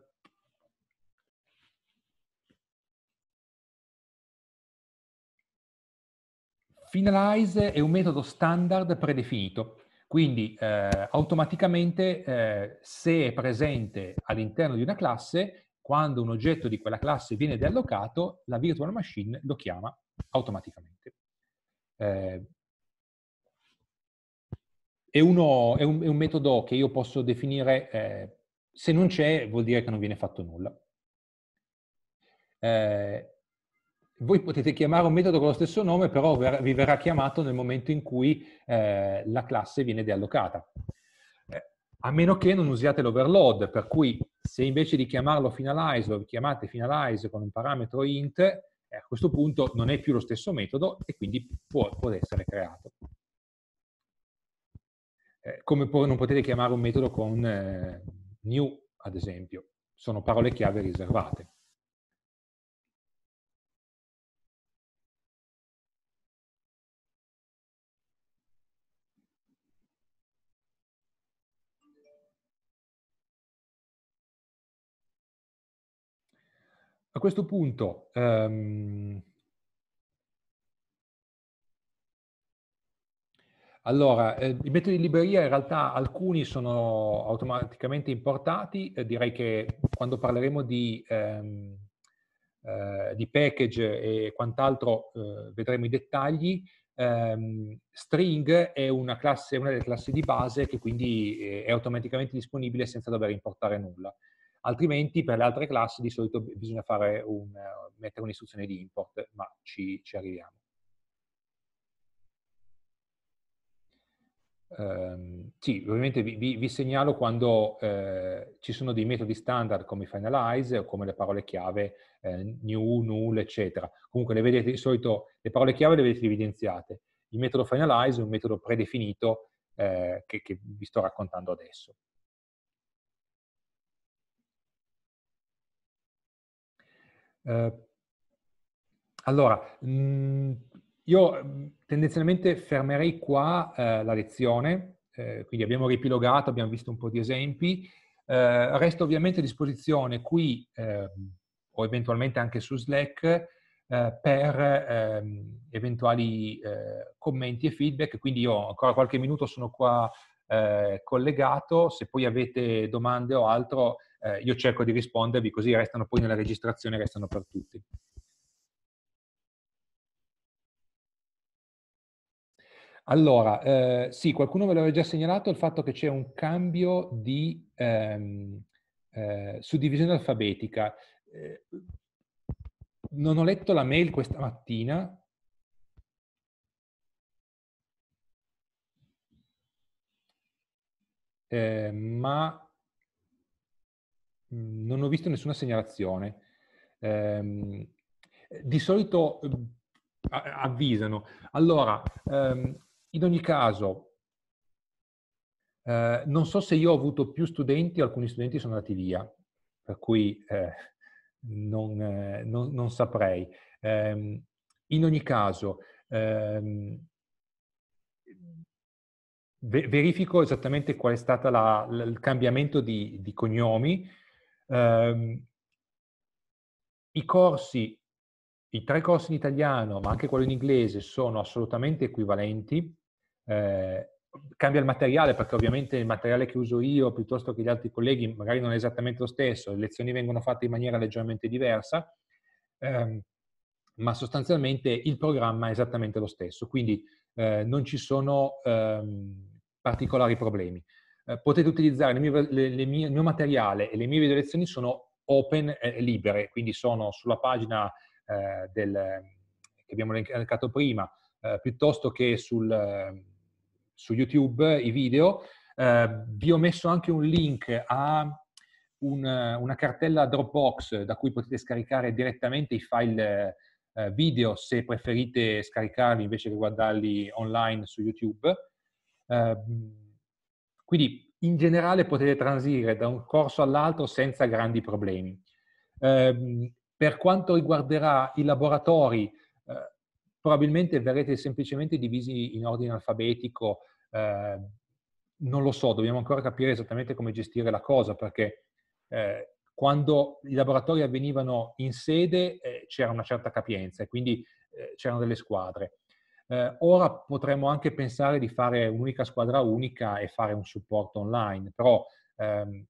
S1: Finalize è un metodo standard predefinito, quindi eh, automaticamente eh, se è presente all'interno di una classe, quando un oggetto di quella classe viene deallocato, la virtual machine lo chiama automaticamente. Eh, è, uno, è, un, è, un, metodo che io posso definire eh, se non c'è, vuol dire che non viene fatto nulla. Eh, voi potete chiamare un metodo con lo stesso nome, però vi verrà chiamato nel momento in cui eh, la classe viene deallocata. Eh, a meno che non usiate l'overload, per cui se invece di chiamarlo finalize lo chiamate finalize con un parametro int, eh, a questo punto non è più lo stesso metodo e quindi può, può essere creato. Eh, come non potete chiamare un metodo con eh, new, ad esempio, sono parole chiave riservate.
S2: A questo punto, um,
S1: Allora, eh, i metodi di libreria in realtà alcuni sono automaticamente importati, eh, direi che quando parleremo di, ehm, eh, di package e quant'altro eh, vedremo i dettagli. Ehm, string è una, classe, una, delle classi di base che quindi eh, è automaticamente disponibile senza dover importare nulla. Altrimenti per le altre classi di solito bisogna un, mettere un'istruzione di import, ma ci, ci arriviamo. Um, sì, ovviamente vi, vi, vi segnalo quando eh, ci sono dei metodi standard come finalize o come le parole chiave eh, new, null, eccetera. Comunque le vedete di solito, le parole chiave le vedete evidenziate. Il metodo finalize è un metodo predefinito eh, che, che vi sto raccontando adesso. Eh, allora, mh, mm, io tendenzialmente fermerei qua eh, la lezione, eh, quindi abbiamo ripilogato, abbiamo visto un po' di esempi. Eh, resto ovviamente a disposizione qui ehm, o eventualmente anche su Slack eh, per ehm, eventuali eh, commenti e feedback, quindi io ancora qualche minuto sono qua eh, collegato, se poi avete domande o altro io cerco di rispondervi così restano poi nella registrazione, restano per tutti. Allora, eh, sì, qualcuno ve l'aveva già segnalato il fatto che c'è un cambio di ehm, eh, suddivisione alfabetica. Eh, non ho letto la mail questa mattina. Eh, ma mm, non ho visto nessuna segnalazione. Ehm, di solito mm, avvisano. Allora, ehm, in ogni caso, eh, non so se io ho avuto più studenti, alcuni studenti sono andati via, per cui eh, non, eh, non, non, saprei. Ehm, in ogni caso, ehm, verifico esattamente qual è stato la, la, il cambiamento di, di cognomi. Ehm, I corsi, i tre corsi in italiano, ma anche quello in inglese, sono assolutamente equivalenti eh, cambia il materiale perché ovviamente il materiale che uso io piuttosto che gli altri colleghi magari non è esattamente lo stesso, le lezioni vengono fatte in maniera leggermente diversa, ehm, ma sostanzialmente il programma è esattamente lo stesso, quindi eh, non ci sono ehm, particolari problemi. Eh, potete utilizzare le mie, le, le mie, il mio materiale e le mie video lezioni sono open e libere, quindi sono sulla pagina eh, del, che abbiamo elencato prima, eh, piuttosto che sul ehm, su YouTube i video. Eh, vi ho messo anche un link a un, una cartella Dropbox da cui potete scaricare direttamente i file eh, video se preferite scaricarli invece che guardarli online su YouTube. Eh, quindi in generale potete transire da un corso all'altro senza grandi problemi. Ehm, per quanto riguarderà i laboratori, probabilmente verrete semplicemente divisi in ordine alfabetico, eh, non lo so, dobbiamo ancora capire esattamente come gestire la cosa, perché eh, quando i laboratori avvenivano in sede eh, c'era una certa capienza e quindi eh, c'erano delle squadre. Eh, ora potremmo anche pensare di fare un'unica squadra unica e fare un supporto online, però ehm,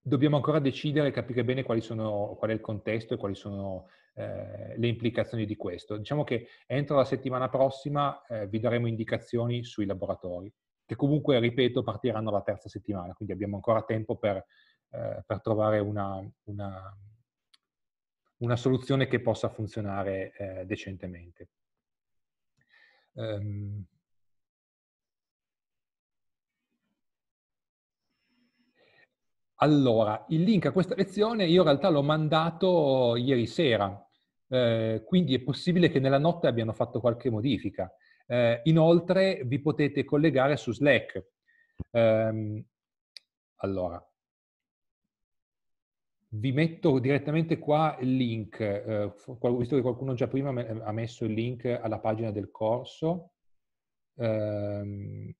S1: dobbiamo ancora decidere e capire bene quali sono, qual è il contesto e quali sono eh, le implicazioni di questo. Diciamo che entro la settimana prossima eh, vi daremo indicazioni sui laboratori, che comunque, ripeto, partiranno la terza settimana, quindi abbiamo ancora tempo per, eh, per trovare una, una, una, soluzione che possa funzionare eh, decentemente. Um, Allora, il link a questa lezione io in realtà l'ho mandato ieri sera eh, quindi è possibile che nella notte abbiano fatto qualche modifica. Eh, inoltre vi potete collegare su Slack. Eh, allora, vi metto direttamente qua il link, eh, visto che qualcuno già prima ha messo il link alla pagina del corso. Ehm,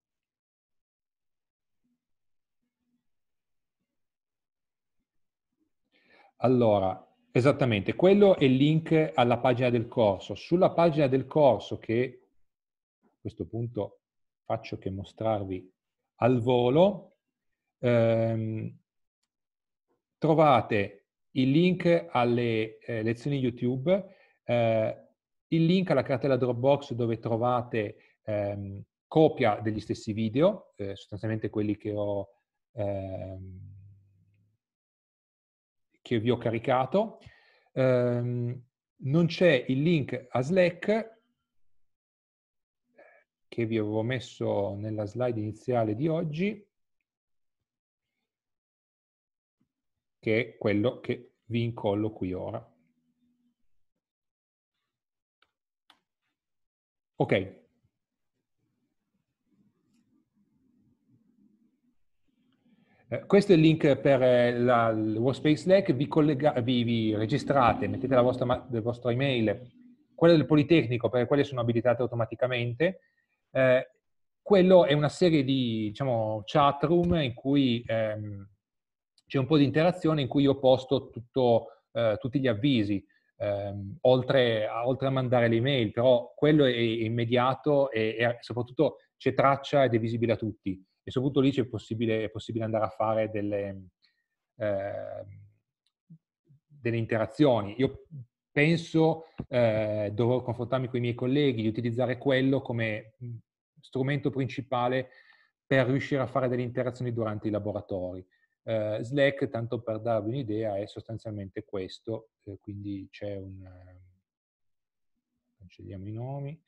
S1: allora, Esattamente, quello è il link alla pagina del corso. Sulla pagina del corso che a questo punto faccio che mostrarvi al volo, ehm, trovate il link alle eh, lezioni YouTube, eh, il link alla cartella Dropbox dove trovate ehm, copia degli stessi video, eh, sostanzialmente quelli che ho ehm, che vi ho caricato. Um, non c'è il link a Slack che vi avevo messo nella slide iniziale di oggi, che è quello che vi incollo qui ora. Ok, Eh, questo è il link per eh, la, il Workspace Slack, vi, collega, vi, vi registrate, mettete la vostra, la vostra, email, quella del Politecnico, perché quelle sono abilitate automaticamente. Eh, quello è una serie di diciamo, chat room in cui ehm, c'è un po' di interazione, in cui io posto tutto, eh, tutti gli avvisi. Ehm, oltre, a, oltre, a, mandare le email, però quello è immediato e, e soprattutto c'è traccia ed è visibile a tutti e soprattutto lì è possibile, è possibile andare a fare delle, eh, delle interazioni. Io penso, eh, dovrò confrontarmi con i miei colleghi, di utilizzare quello come mm, strumento principale per riuscire a fare delle interazioni durante i laboratori. Eh, Slack, tanto per darvi un'idea, è sostanzialmente questo, eh, quindi c'è un... cancelliamo ehm, i nomi,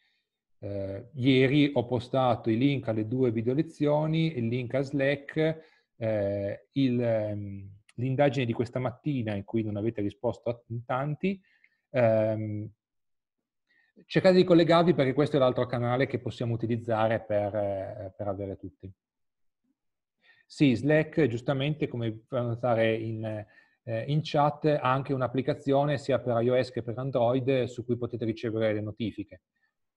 S1: eh, ieri ho postato i link alle due video lezioni, il link a Slack, eh, ehm, l'indagine di questa mattina in cui non avete risposto a tanti. Ehm, cercate di collegarvi perché questo è l'altro canale che possiamo utilizzare per, eh, per avere tutti. Sì, Slack giustamente, come fa notare in, eh, in chat, ha anche un'applicazione sia per iOS che per Android su cui potete ricevere le notifiche.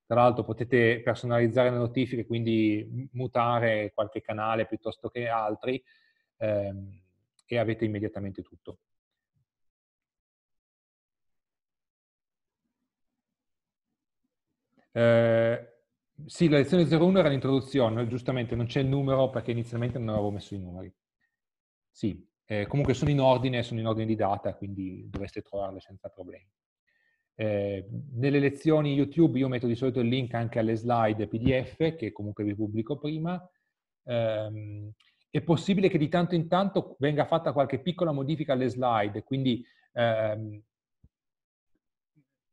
S1: Tra l'altro potete personalizzare le notifiche, quindi mutare qualche canale piuttosto che altri ehm, e avete immediatamente tutto. Eh, sì, la lezione 01 era l'introduzione, giustamente non c'è il numero perché inizialmente non avevo messo i numeri. Sì, eh, comunque sono in ordine, sono in ordine di data, quindi dovreste trovarle senza problemi. Eh, nelle lezioni YouTube io metto di solito il link anche alle slide PDF che comunque vi pubblico prima. Eh, è possibile che di tanto in tanto venga fatta qualche piccola modifica alle slide, quindi ehm,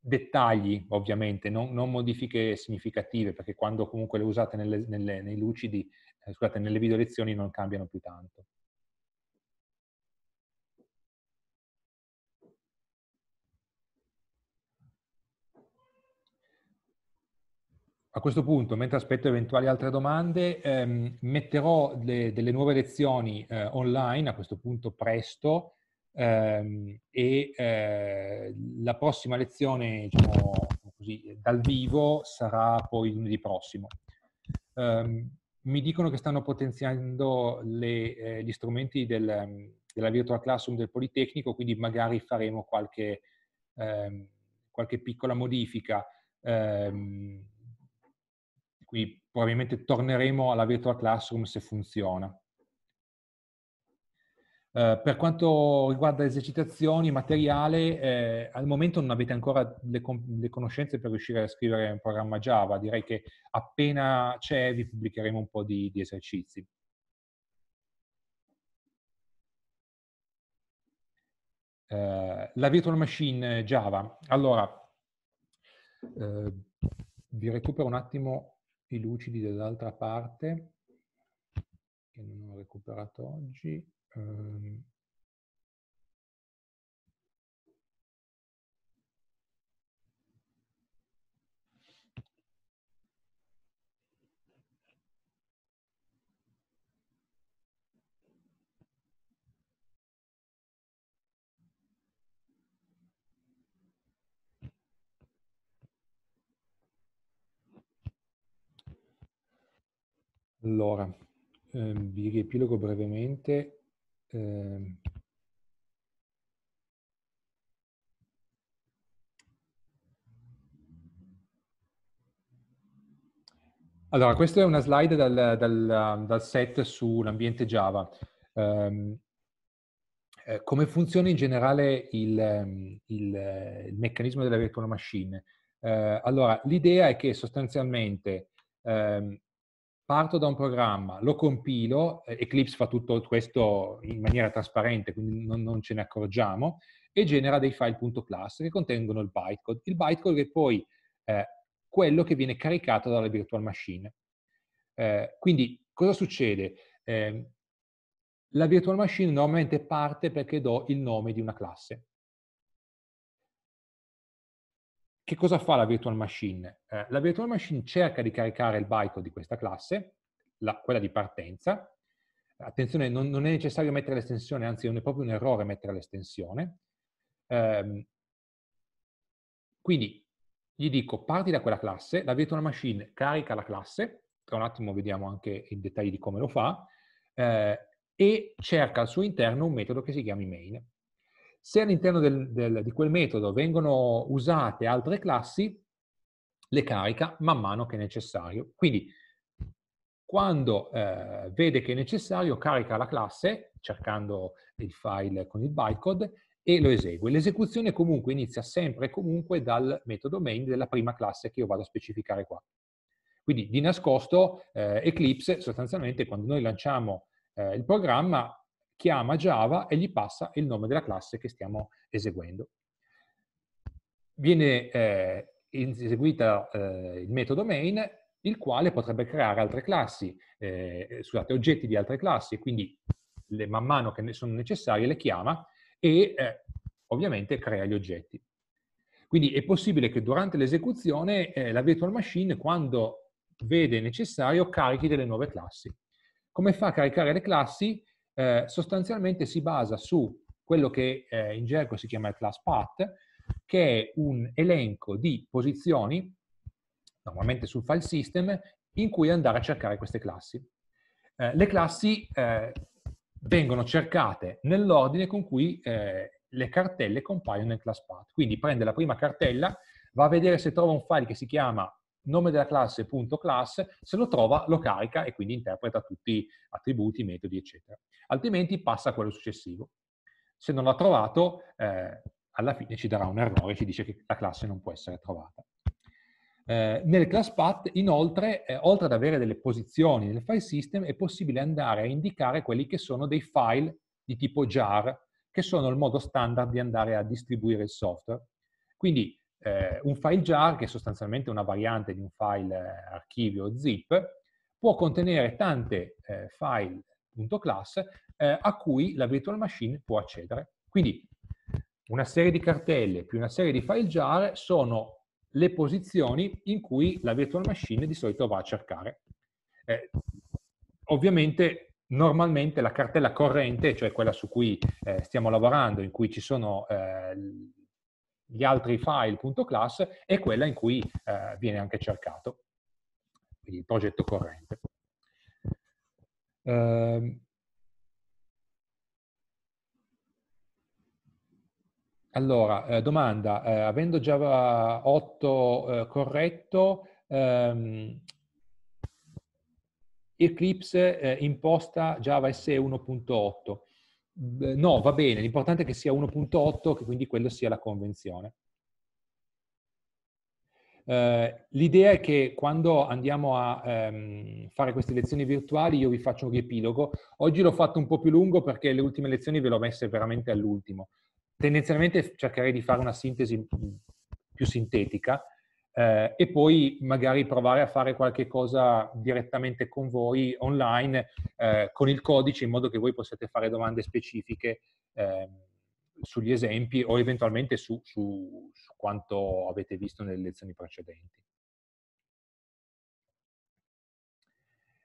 S1: dettagli ovviamente, non, non, modifiche significative, perché quando comunque le usate nelle, nelle, lucidi, eh, scusate, nelle video lezioni non cambiano più tanto. a questo punto, mentre aspetto eventuali altre domande, ehm, metterò le, delle nuove lezioni eh, online, a questo punto presto, ehm, e eh, la prossima lezione diciamo, così, dal vivo sarà poi lunedì prossimo. Ehm, mi dicono che stanno potenziando le, eh, gli strumenti del, della Virtual Classroom del Politecnico, quindi magari faremo qualche, ehm, qualche piccola modifica. Um, qui probabilmente torneremo alla virtual classroom se funziona. Eh, per quanto riguarda esercitazioni, materiale, eh, al momento non avete ancora le, le, conoscenze per riuscire a scrivere un programma Java, direi che appena c'è vi pubblicheremo un po' di, di esercizi. Eh, la virtual machine Java. Allora, eh, vi recupero un attimo i lucidi dall'altra parte, che non ho recuperato oggi. Um, Allora, eh, vi riepilogo brevemente. Eh, Allora, questa è una slide dal, dal, dal set sull'ambiente Java. Um, come funziona in generale il, ehm, il, il meccanismo della virtual machine? Uh, allora, l'idea è che sostanzialmente um, parto da un programma, lo compilo, eh, Eclipse fa tutto questo in maniera trasparente, quindi non, non ce ne accorgiamo, e genera dei file.class che contengono il bytecode. Il bytecode è poi eh, quello che viene caricato dalla virtual machine. Eh, quindi cosa succede? Eh, la virtual machine normalmente parte perché do il nome di una classe. Che cosa fa la virtual machine? Eh, la virtual machine cerca di caricare il bytecode di questa classe, la, quella di partenza. Attenzione, non, non, è necessario mettere l'estensione, anzi è proprio un errore mettere l'estensione. Eh, quindi gli dico parti da quella classe, la virtual machine carica la classe, tra un attimo vediamo anche i dettagli di come lo fa, eh, e cerca al suo interno un metodo che si chiami main. Se all'interno del, del, di quel metodo vengono usate altre classi, le carica man mano che è necessario. Quindi quando eh, vede che è necessario carica la classe cercando il file con il bytecode e lo esegue. L'esecuzione comunque inizia sempre e comunque dal metodo main della prima classe che io vado a specificare qua. Quindi di nascosto eh, Eclipse sostanzialmente quando noi lanciamo eh, il programma chiama Java e gli passa il nome della classe che stiamo eseguendo. Viene eh, eseguita eh, il metodo main, il quale potrebbe creare altre classi, eh, eh, scusate, oggetti di altre classi, quindi le, man mano che ne sono necessarie le chiama e eh, ovviamente crea gli oggetti. Quindi è possibile che durante l'esecuzione eh, la virtual machine, quando vede necessario, carichi delle nuove classi. Come fa a caricare le classi? eh, sostanzialmente si basa su quello che eh, in gergo si chiama il class path, che è un elenco di posizioni, normalmente sul file system, in cui andare a cercare queste classi. Eh, le classi eh, vengono cercate nell'ordine con cui eh, le cartelle compaiono nel class path. Quindi prende la prima cartella, va a vedere se trova un file che si chiama nome della classe, punto class, se lo trova lo carica e quindi interpreta tutti gli attributi, metodi, eccetera. Altrimenti passa a quello successivo. Se non l'ha trovato, eh, alla fine ci darà un errore, ci dice che la classe non può essere trovata. Eh, nel path, inoltre, eh, oltre ad avere delle posizioni nel file system, è possibile andare a indicare quelli che sono dei file di tipo jar, che sono il modo standard di andare a distribuire il software. Quindi eh, un file jar, che è sostanzialmente una variante di un file eh, archivio zip, può contenere tante eh, file.class eh, a cui la virtual machine può accedere. Quindi una serie di cartelle più una serie di file jar sono le posizioni in cui la virtual machine di solito va a cercare. Eh, ovviamente, normalmente la cartella corrente, cioè quella su cui eh, stiamo lavorando, in cui ci sono eh, gli altri file.class è quella in cui eh, viene anche cercato, il progetto corrente. Eh, allora, eh, domanda, eh, avendo Java 8 eh, corretto, ehm, Eclipse eh, imposta Java SE 1.8. No, va bene, l'importante è che sia 1.8, che quindi quello sia la convenzione. Eh, l'idea è che quando andiamo a ehm, fare queste lezioni virtuali io vi faccio un riepilogo. Oggi l'ho fatto un po' più lungo perché le ultime lezioni ve le ho messe veramente all'ultimo. Tendenzialmente cercherei di fare una sintesi più sintetica, eh, e poi magari provare a fare qualche cosa direttamente con voi online eh, con il codice in modo che voi possiate fare domande specifiche eh, sugli esempi o eventualmente su, su, su quanto avete visto nelle lezioni precedenti.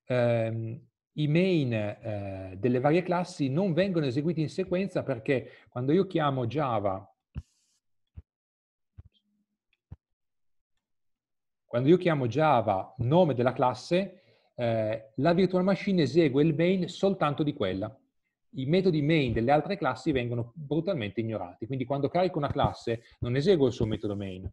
S1: Um, ehm, i main eh, delle varie classi non vengono eseguiti in sequenza perché quando io chiamo Java Quando io chiamo Java nome della classe, eh, la virtual machine esegue il main soltanto di quella. I metodi main delle altre classi vengono brutalmente ignorati. Quindi quando carico una classe non eseguo il suo metodo main.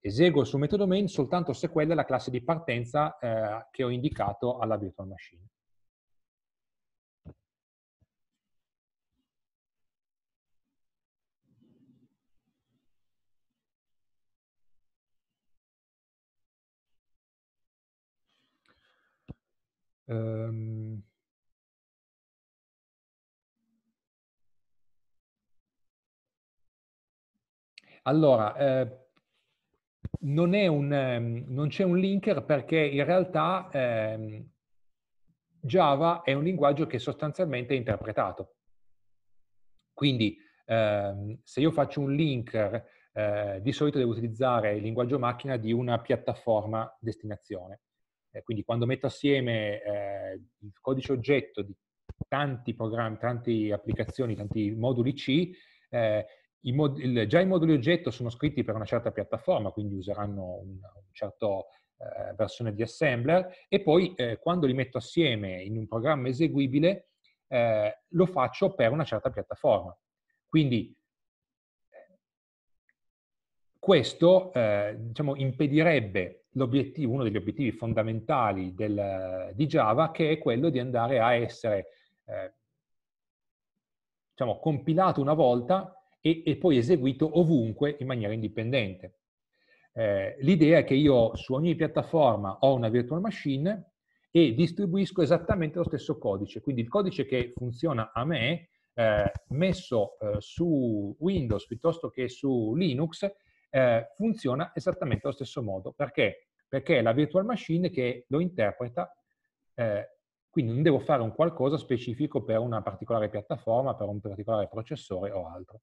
S1: Eseguo il suo metodo main soltanto se quella è la classe di partenza eh, che ho indicato alla virtual machine.
S2: Um,
S1: allora, eh, non, è un, um, non c'è un linker perché in realtà um, Java è un linguaggio che sostanzialmente è interpretato. Quindi ehm, se io faccio un linker, eh, di solito devo utilizzare il linguaggio macchina di una piattaforma destinazione. Eh, quindi quando metto assieme eh, il codice oggetto di tanti programmi, tante applicazioni, tanti moduli C, eh, i mod il, già i moduli oggetto sono scritti per una certa piattaforma, quindi useranno un, un certo eh, versione di assembler e poi eh, quando li metto assieme in un programma eseguibile lo faccio per una certa piattaforma. Quindi questo diciamo, impedirebbe l'obiettivo, uno degli obiettivi fondamentali del, di Java, che è quello di andare a essere eh, diciamo, compilato una volta e, e, poi eseguito ovunque in maniera indipendente. Eh, l'idea è che io su ogni piattaforma ho una virtual machine e distribuisco esattamente lo stesso codice. Quindi il codice che funziona a me, eh, messo eh, su Windows piuttosto che su Linux, eh, funziona esattamente allo stesso modo. Perché? Perché è la virtual machine che lo interpreta, eh, quindi non devo fare un qualcosa specifico per una particolare piattaforma, per un particolare processore o altro.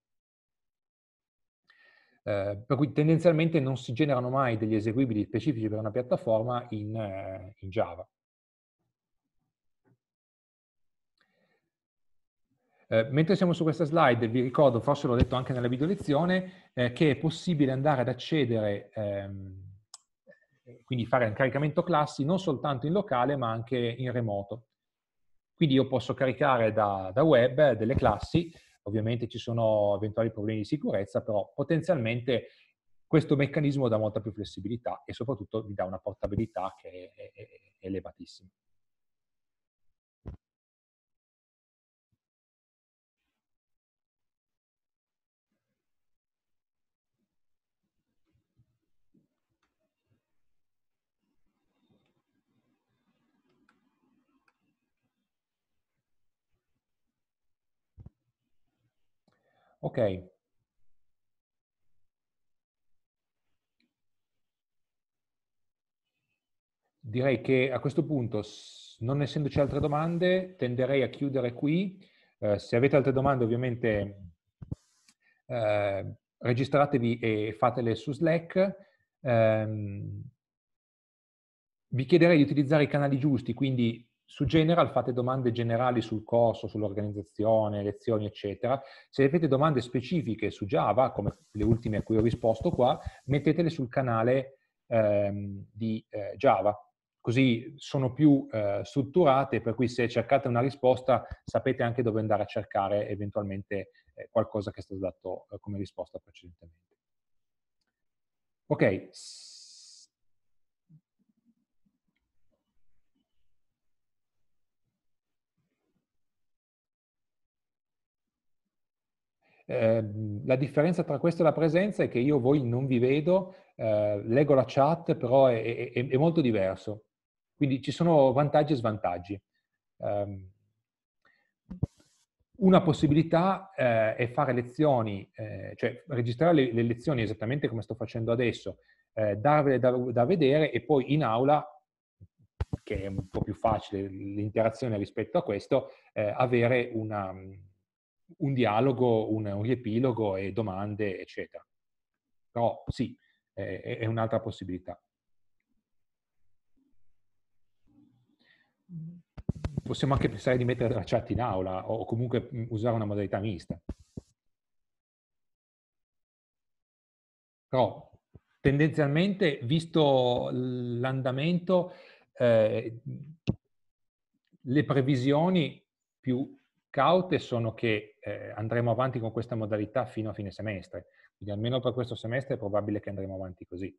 S1: Eh, per cui tendenzialmente non si generano mai degli eseguibili specifici per una piattaforma in, eh, in Java. Eh, mentre siamo su questa slide, vi ricordo, forse l'ho detto anche nella video lezione, eh, che è possibile andare ad accedere, ehm, quindi fare un caricamento classi non soltanto in locale ma anche in remoto. Quindi io posso caricare da, da web delle classi, ovviamente ci sono eventuali problemi di sicurezza, però potenzialmente questo meccanismo dà molta più flessibilità e soprattutto vi dà una portabilità che
S2: è, è, è
S1: elevatissima. Ok. Direi che a questo punto, non essendoci altre domande, tenderei a chiudere qui. Eh, se avete altre domande, ovviamente eh, registratevi e fatele su Slack. Eh, vi chiederei di utilizzare i canali giusti, quindi su General fate domande generali sul corso, sull'organizzazione, lezioni, eccetera. Se avete domande specifiche su Java, come le ultime a cui ho risposto qua, mettetele sul canale ehm, di eh, Java. Così sono più eh, strutturate, per cui se cercate una risposta sapete anche dove andare a cercare eventualmente eh, qualcosa che è stato dato eh, come risposta precedentemente. Ok, Ehm, la differenza tra questo e la presenza è che io voi non vi vedo, eh, leggo la chat, però è, è, è, molto diverso. Quindi ci sono vantaggi e svantaggi. Eh, una possibilità eh, è fare lezioni, eh, cioè registrare le, le, lezioni esattamente come sto facendo adesso, eh, darvele da, da vedere e poi in aula che è un po' più facile l'interazione rispetto a questo, eh, avere una, un dialogo, un, un riepilogo e domande, eccetera. Però sì, è, è un'altra possibilità. Possiamo anche pensare di mettere la chat in aula o comunque mm, usare una modalità mista. Però tendenzialmente, visto l'andamento, eh, le previsioni più caute sono che eh, andremo avanti con questa modalità fino a fine semestre, quindi almeno per questo semestre è probabile che andremo avanti così.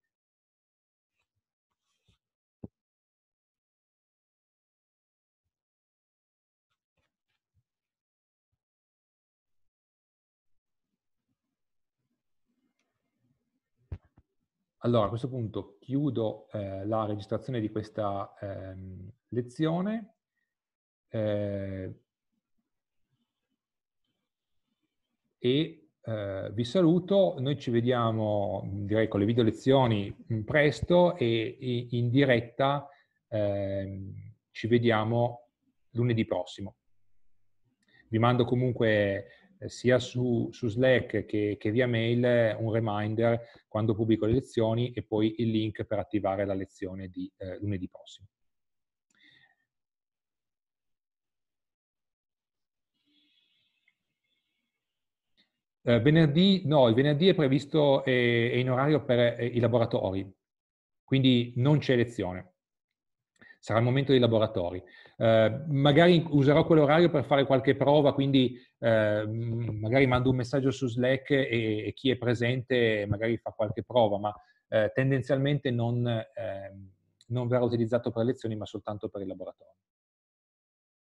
S1: Allora, a questo punto chiudo eh, la registrazione di questa ehm, lezione. Eh, e eh, vi saluto, noi ci vediamo direi con le video lezioni presto e, e in diretta eh, ci vediamo lunedì prossimo. Vi mando comunque eh, sia su, su Slack che, che, via mail un reminder quando pubblico le lezioni e poi il link per attivare la lezione di eh, lunedì prossimo. Eh, venerdì, no, il venerdì è previsto eh, in orario per eh, i laboratori, quindi non c'è lezione. Sarà il momento dei laboratori. Eh, magari userò quell'orario per fare qualche prova, quindi eh, mm, magari mando un messaggio su Slack e, e, chi è presente magari fa qualche prova, ma eh, tendenzialmente non, ehm, non verrà utilizzato per lezioni, ma soltanto per i laboratori.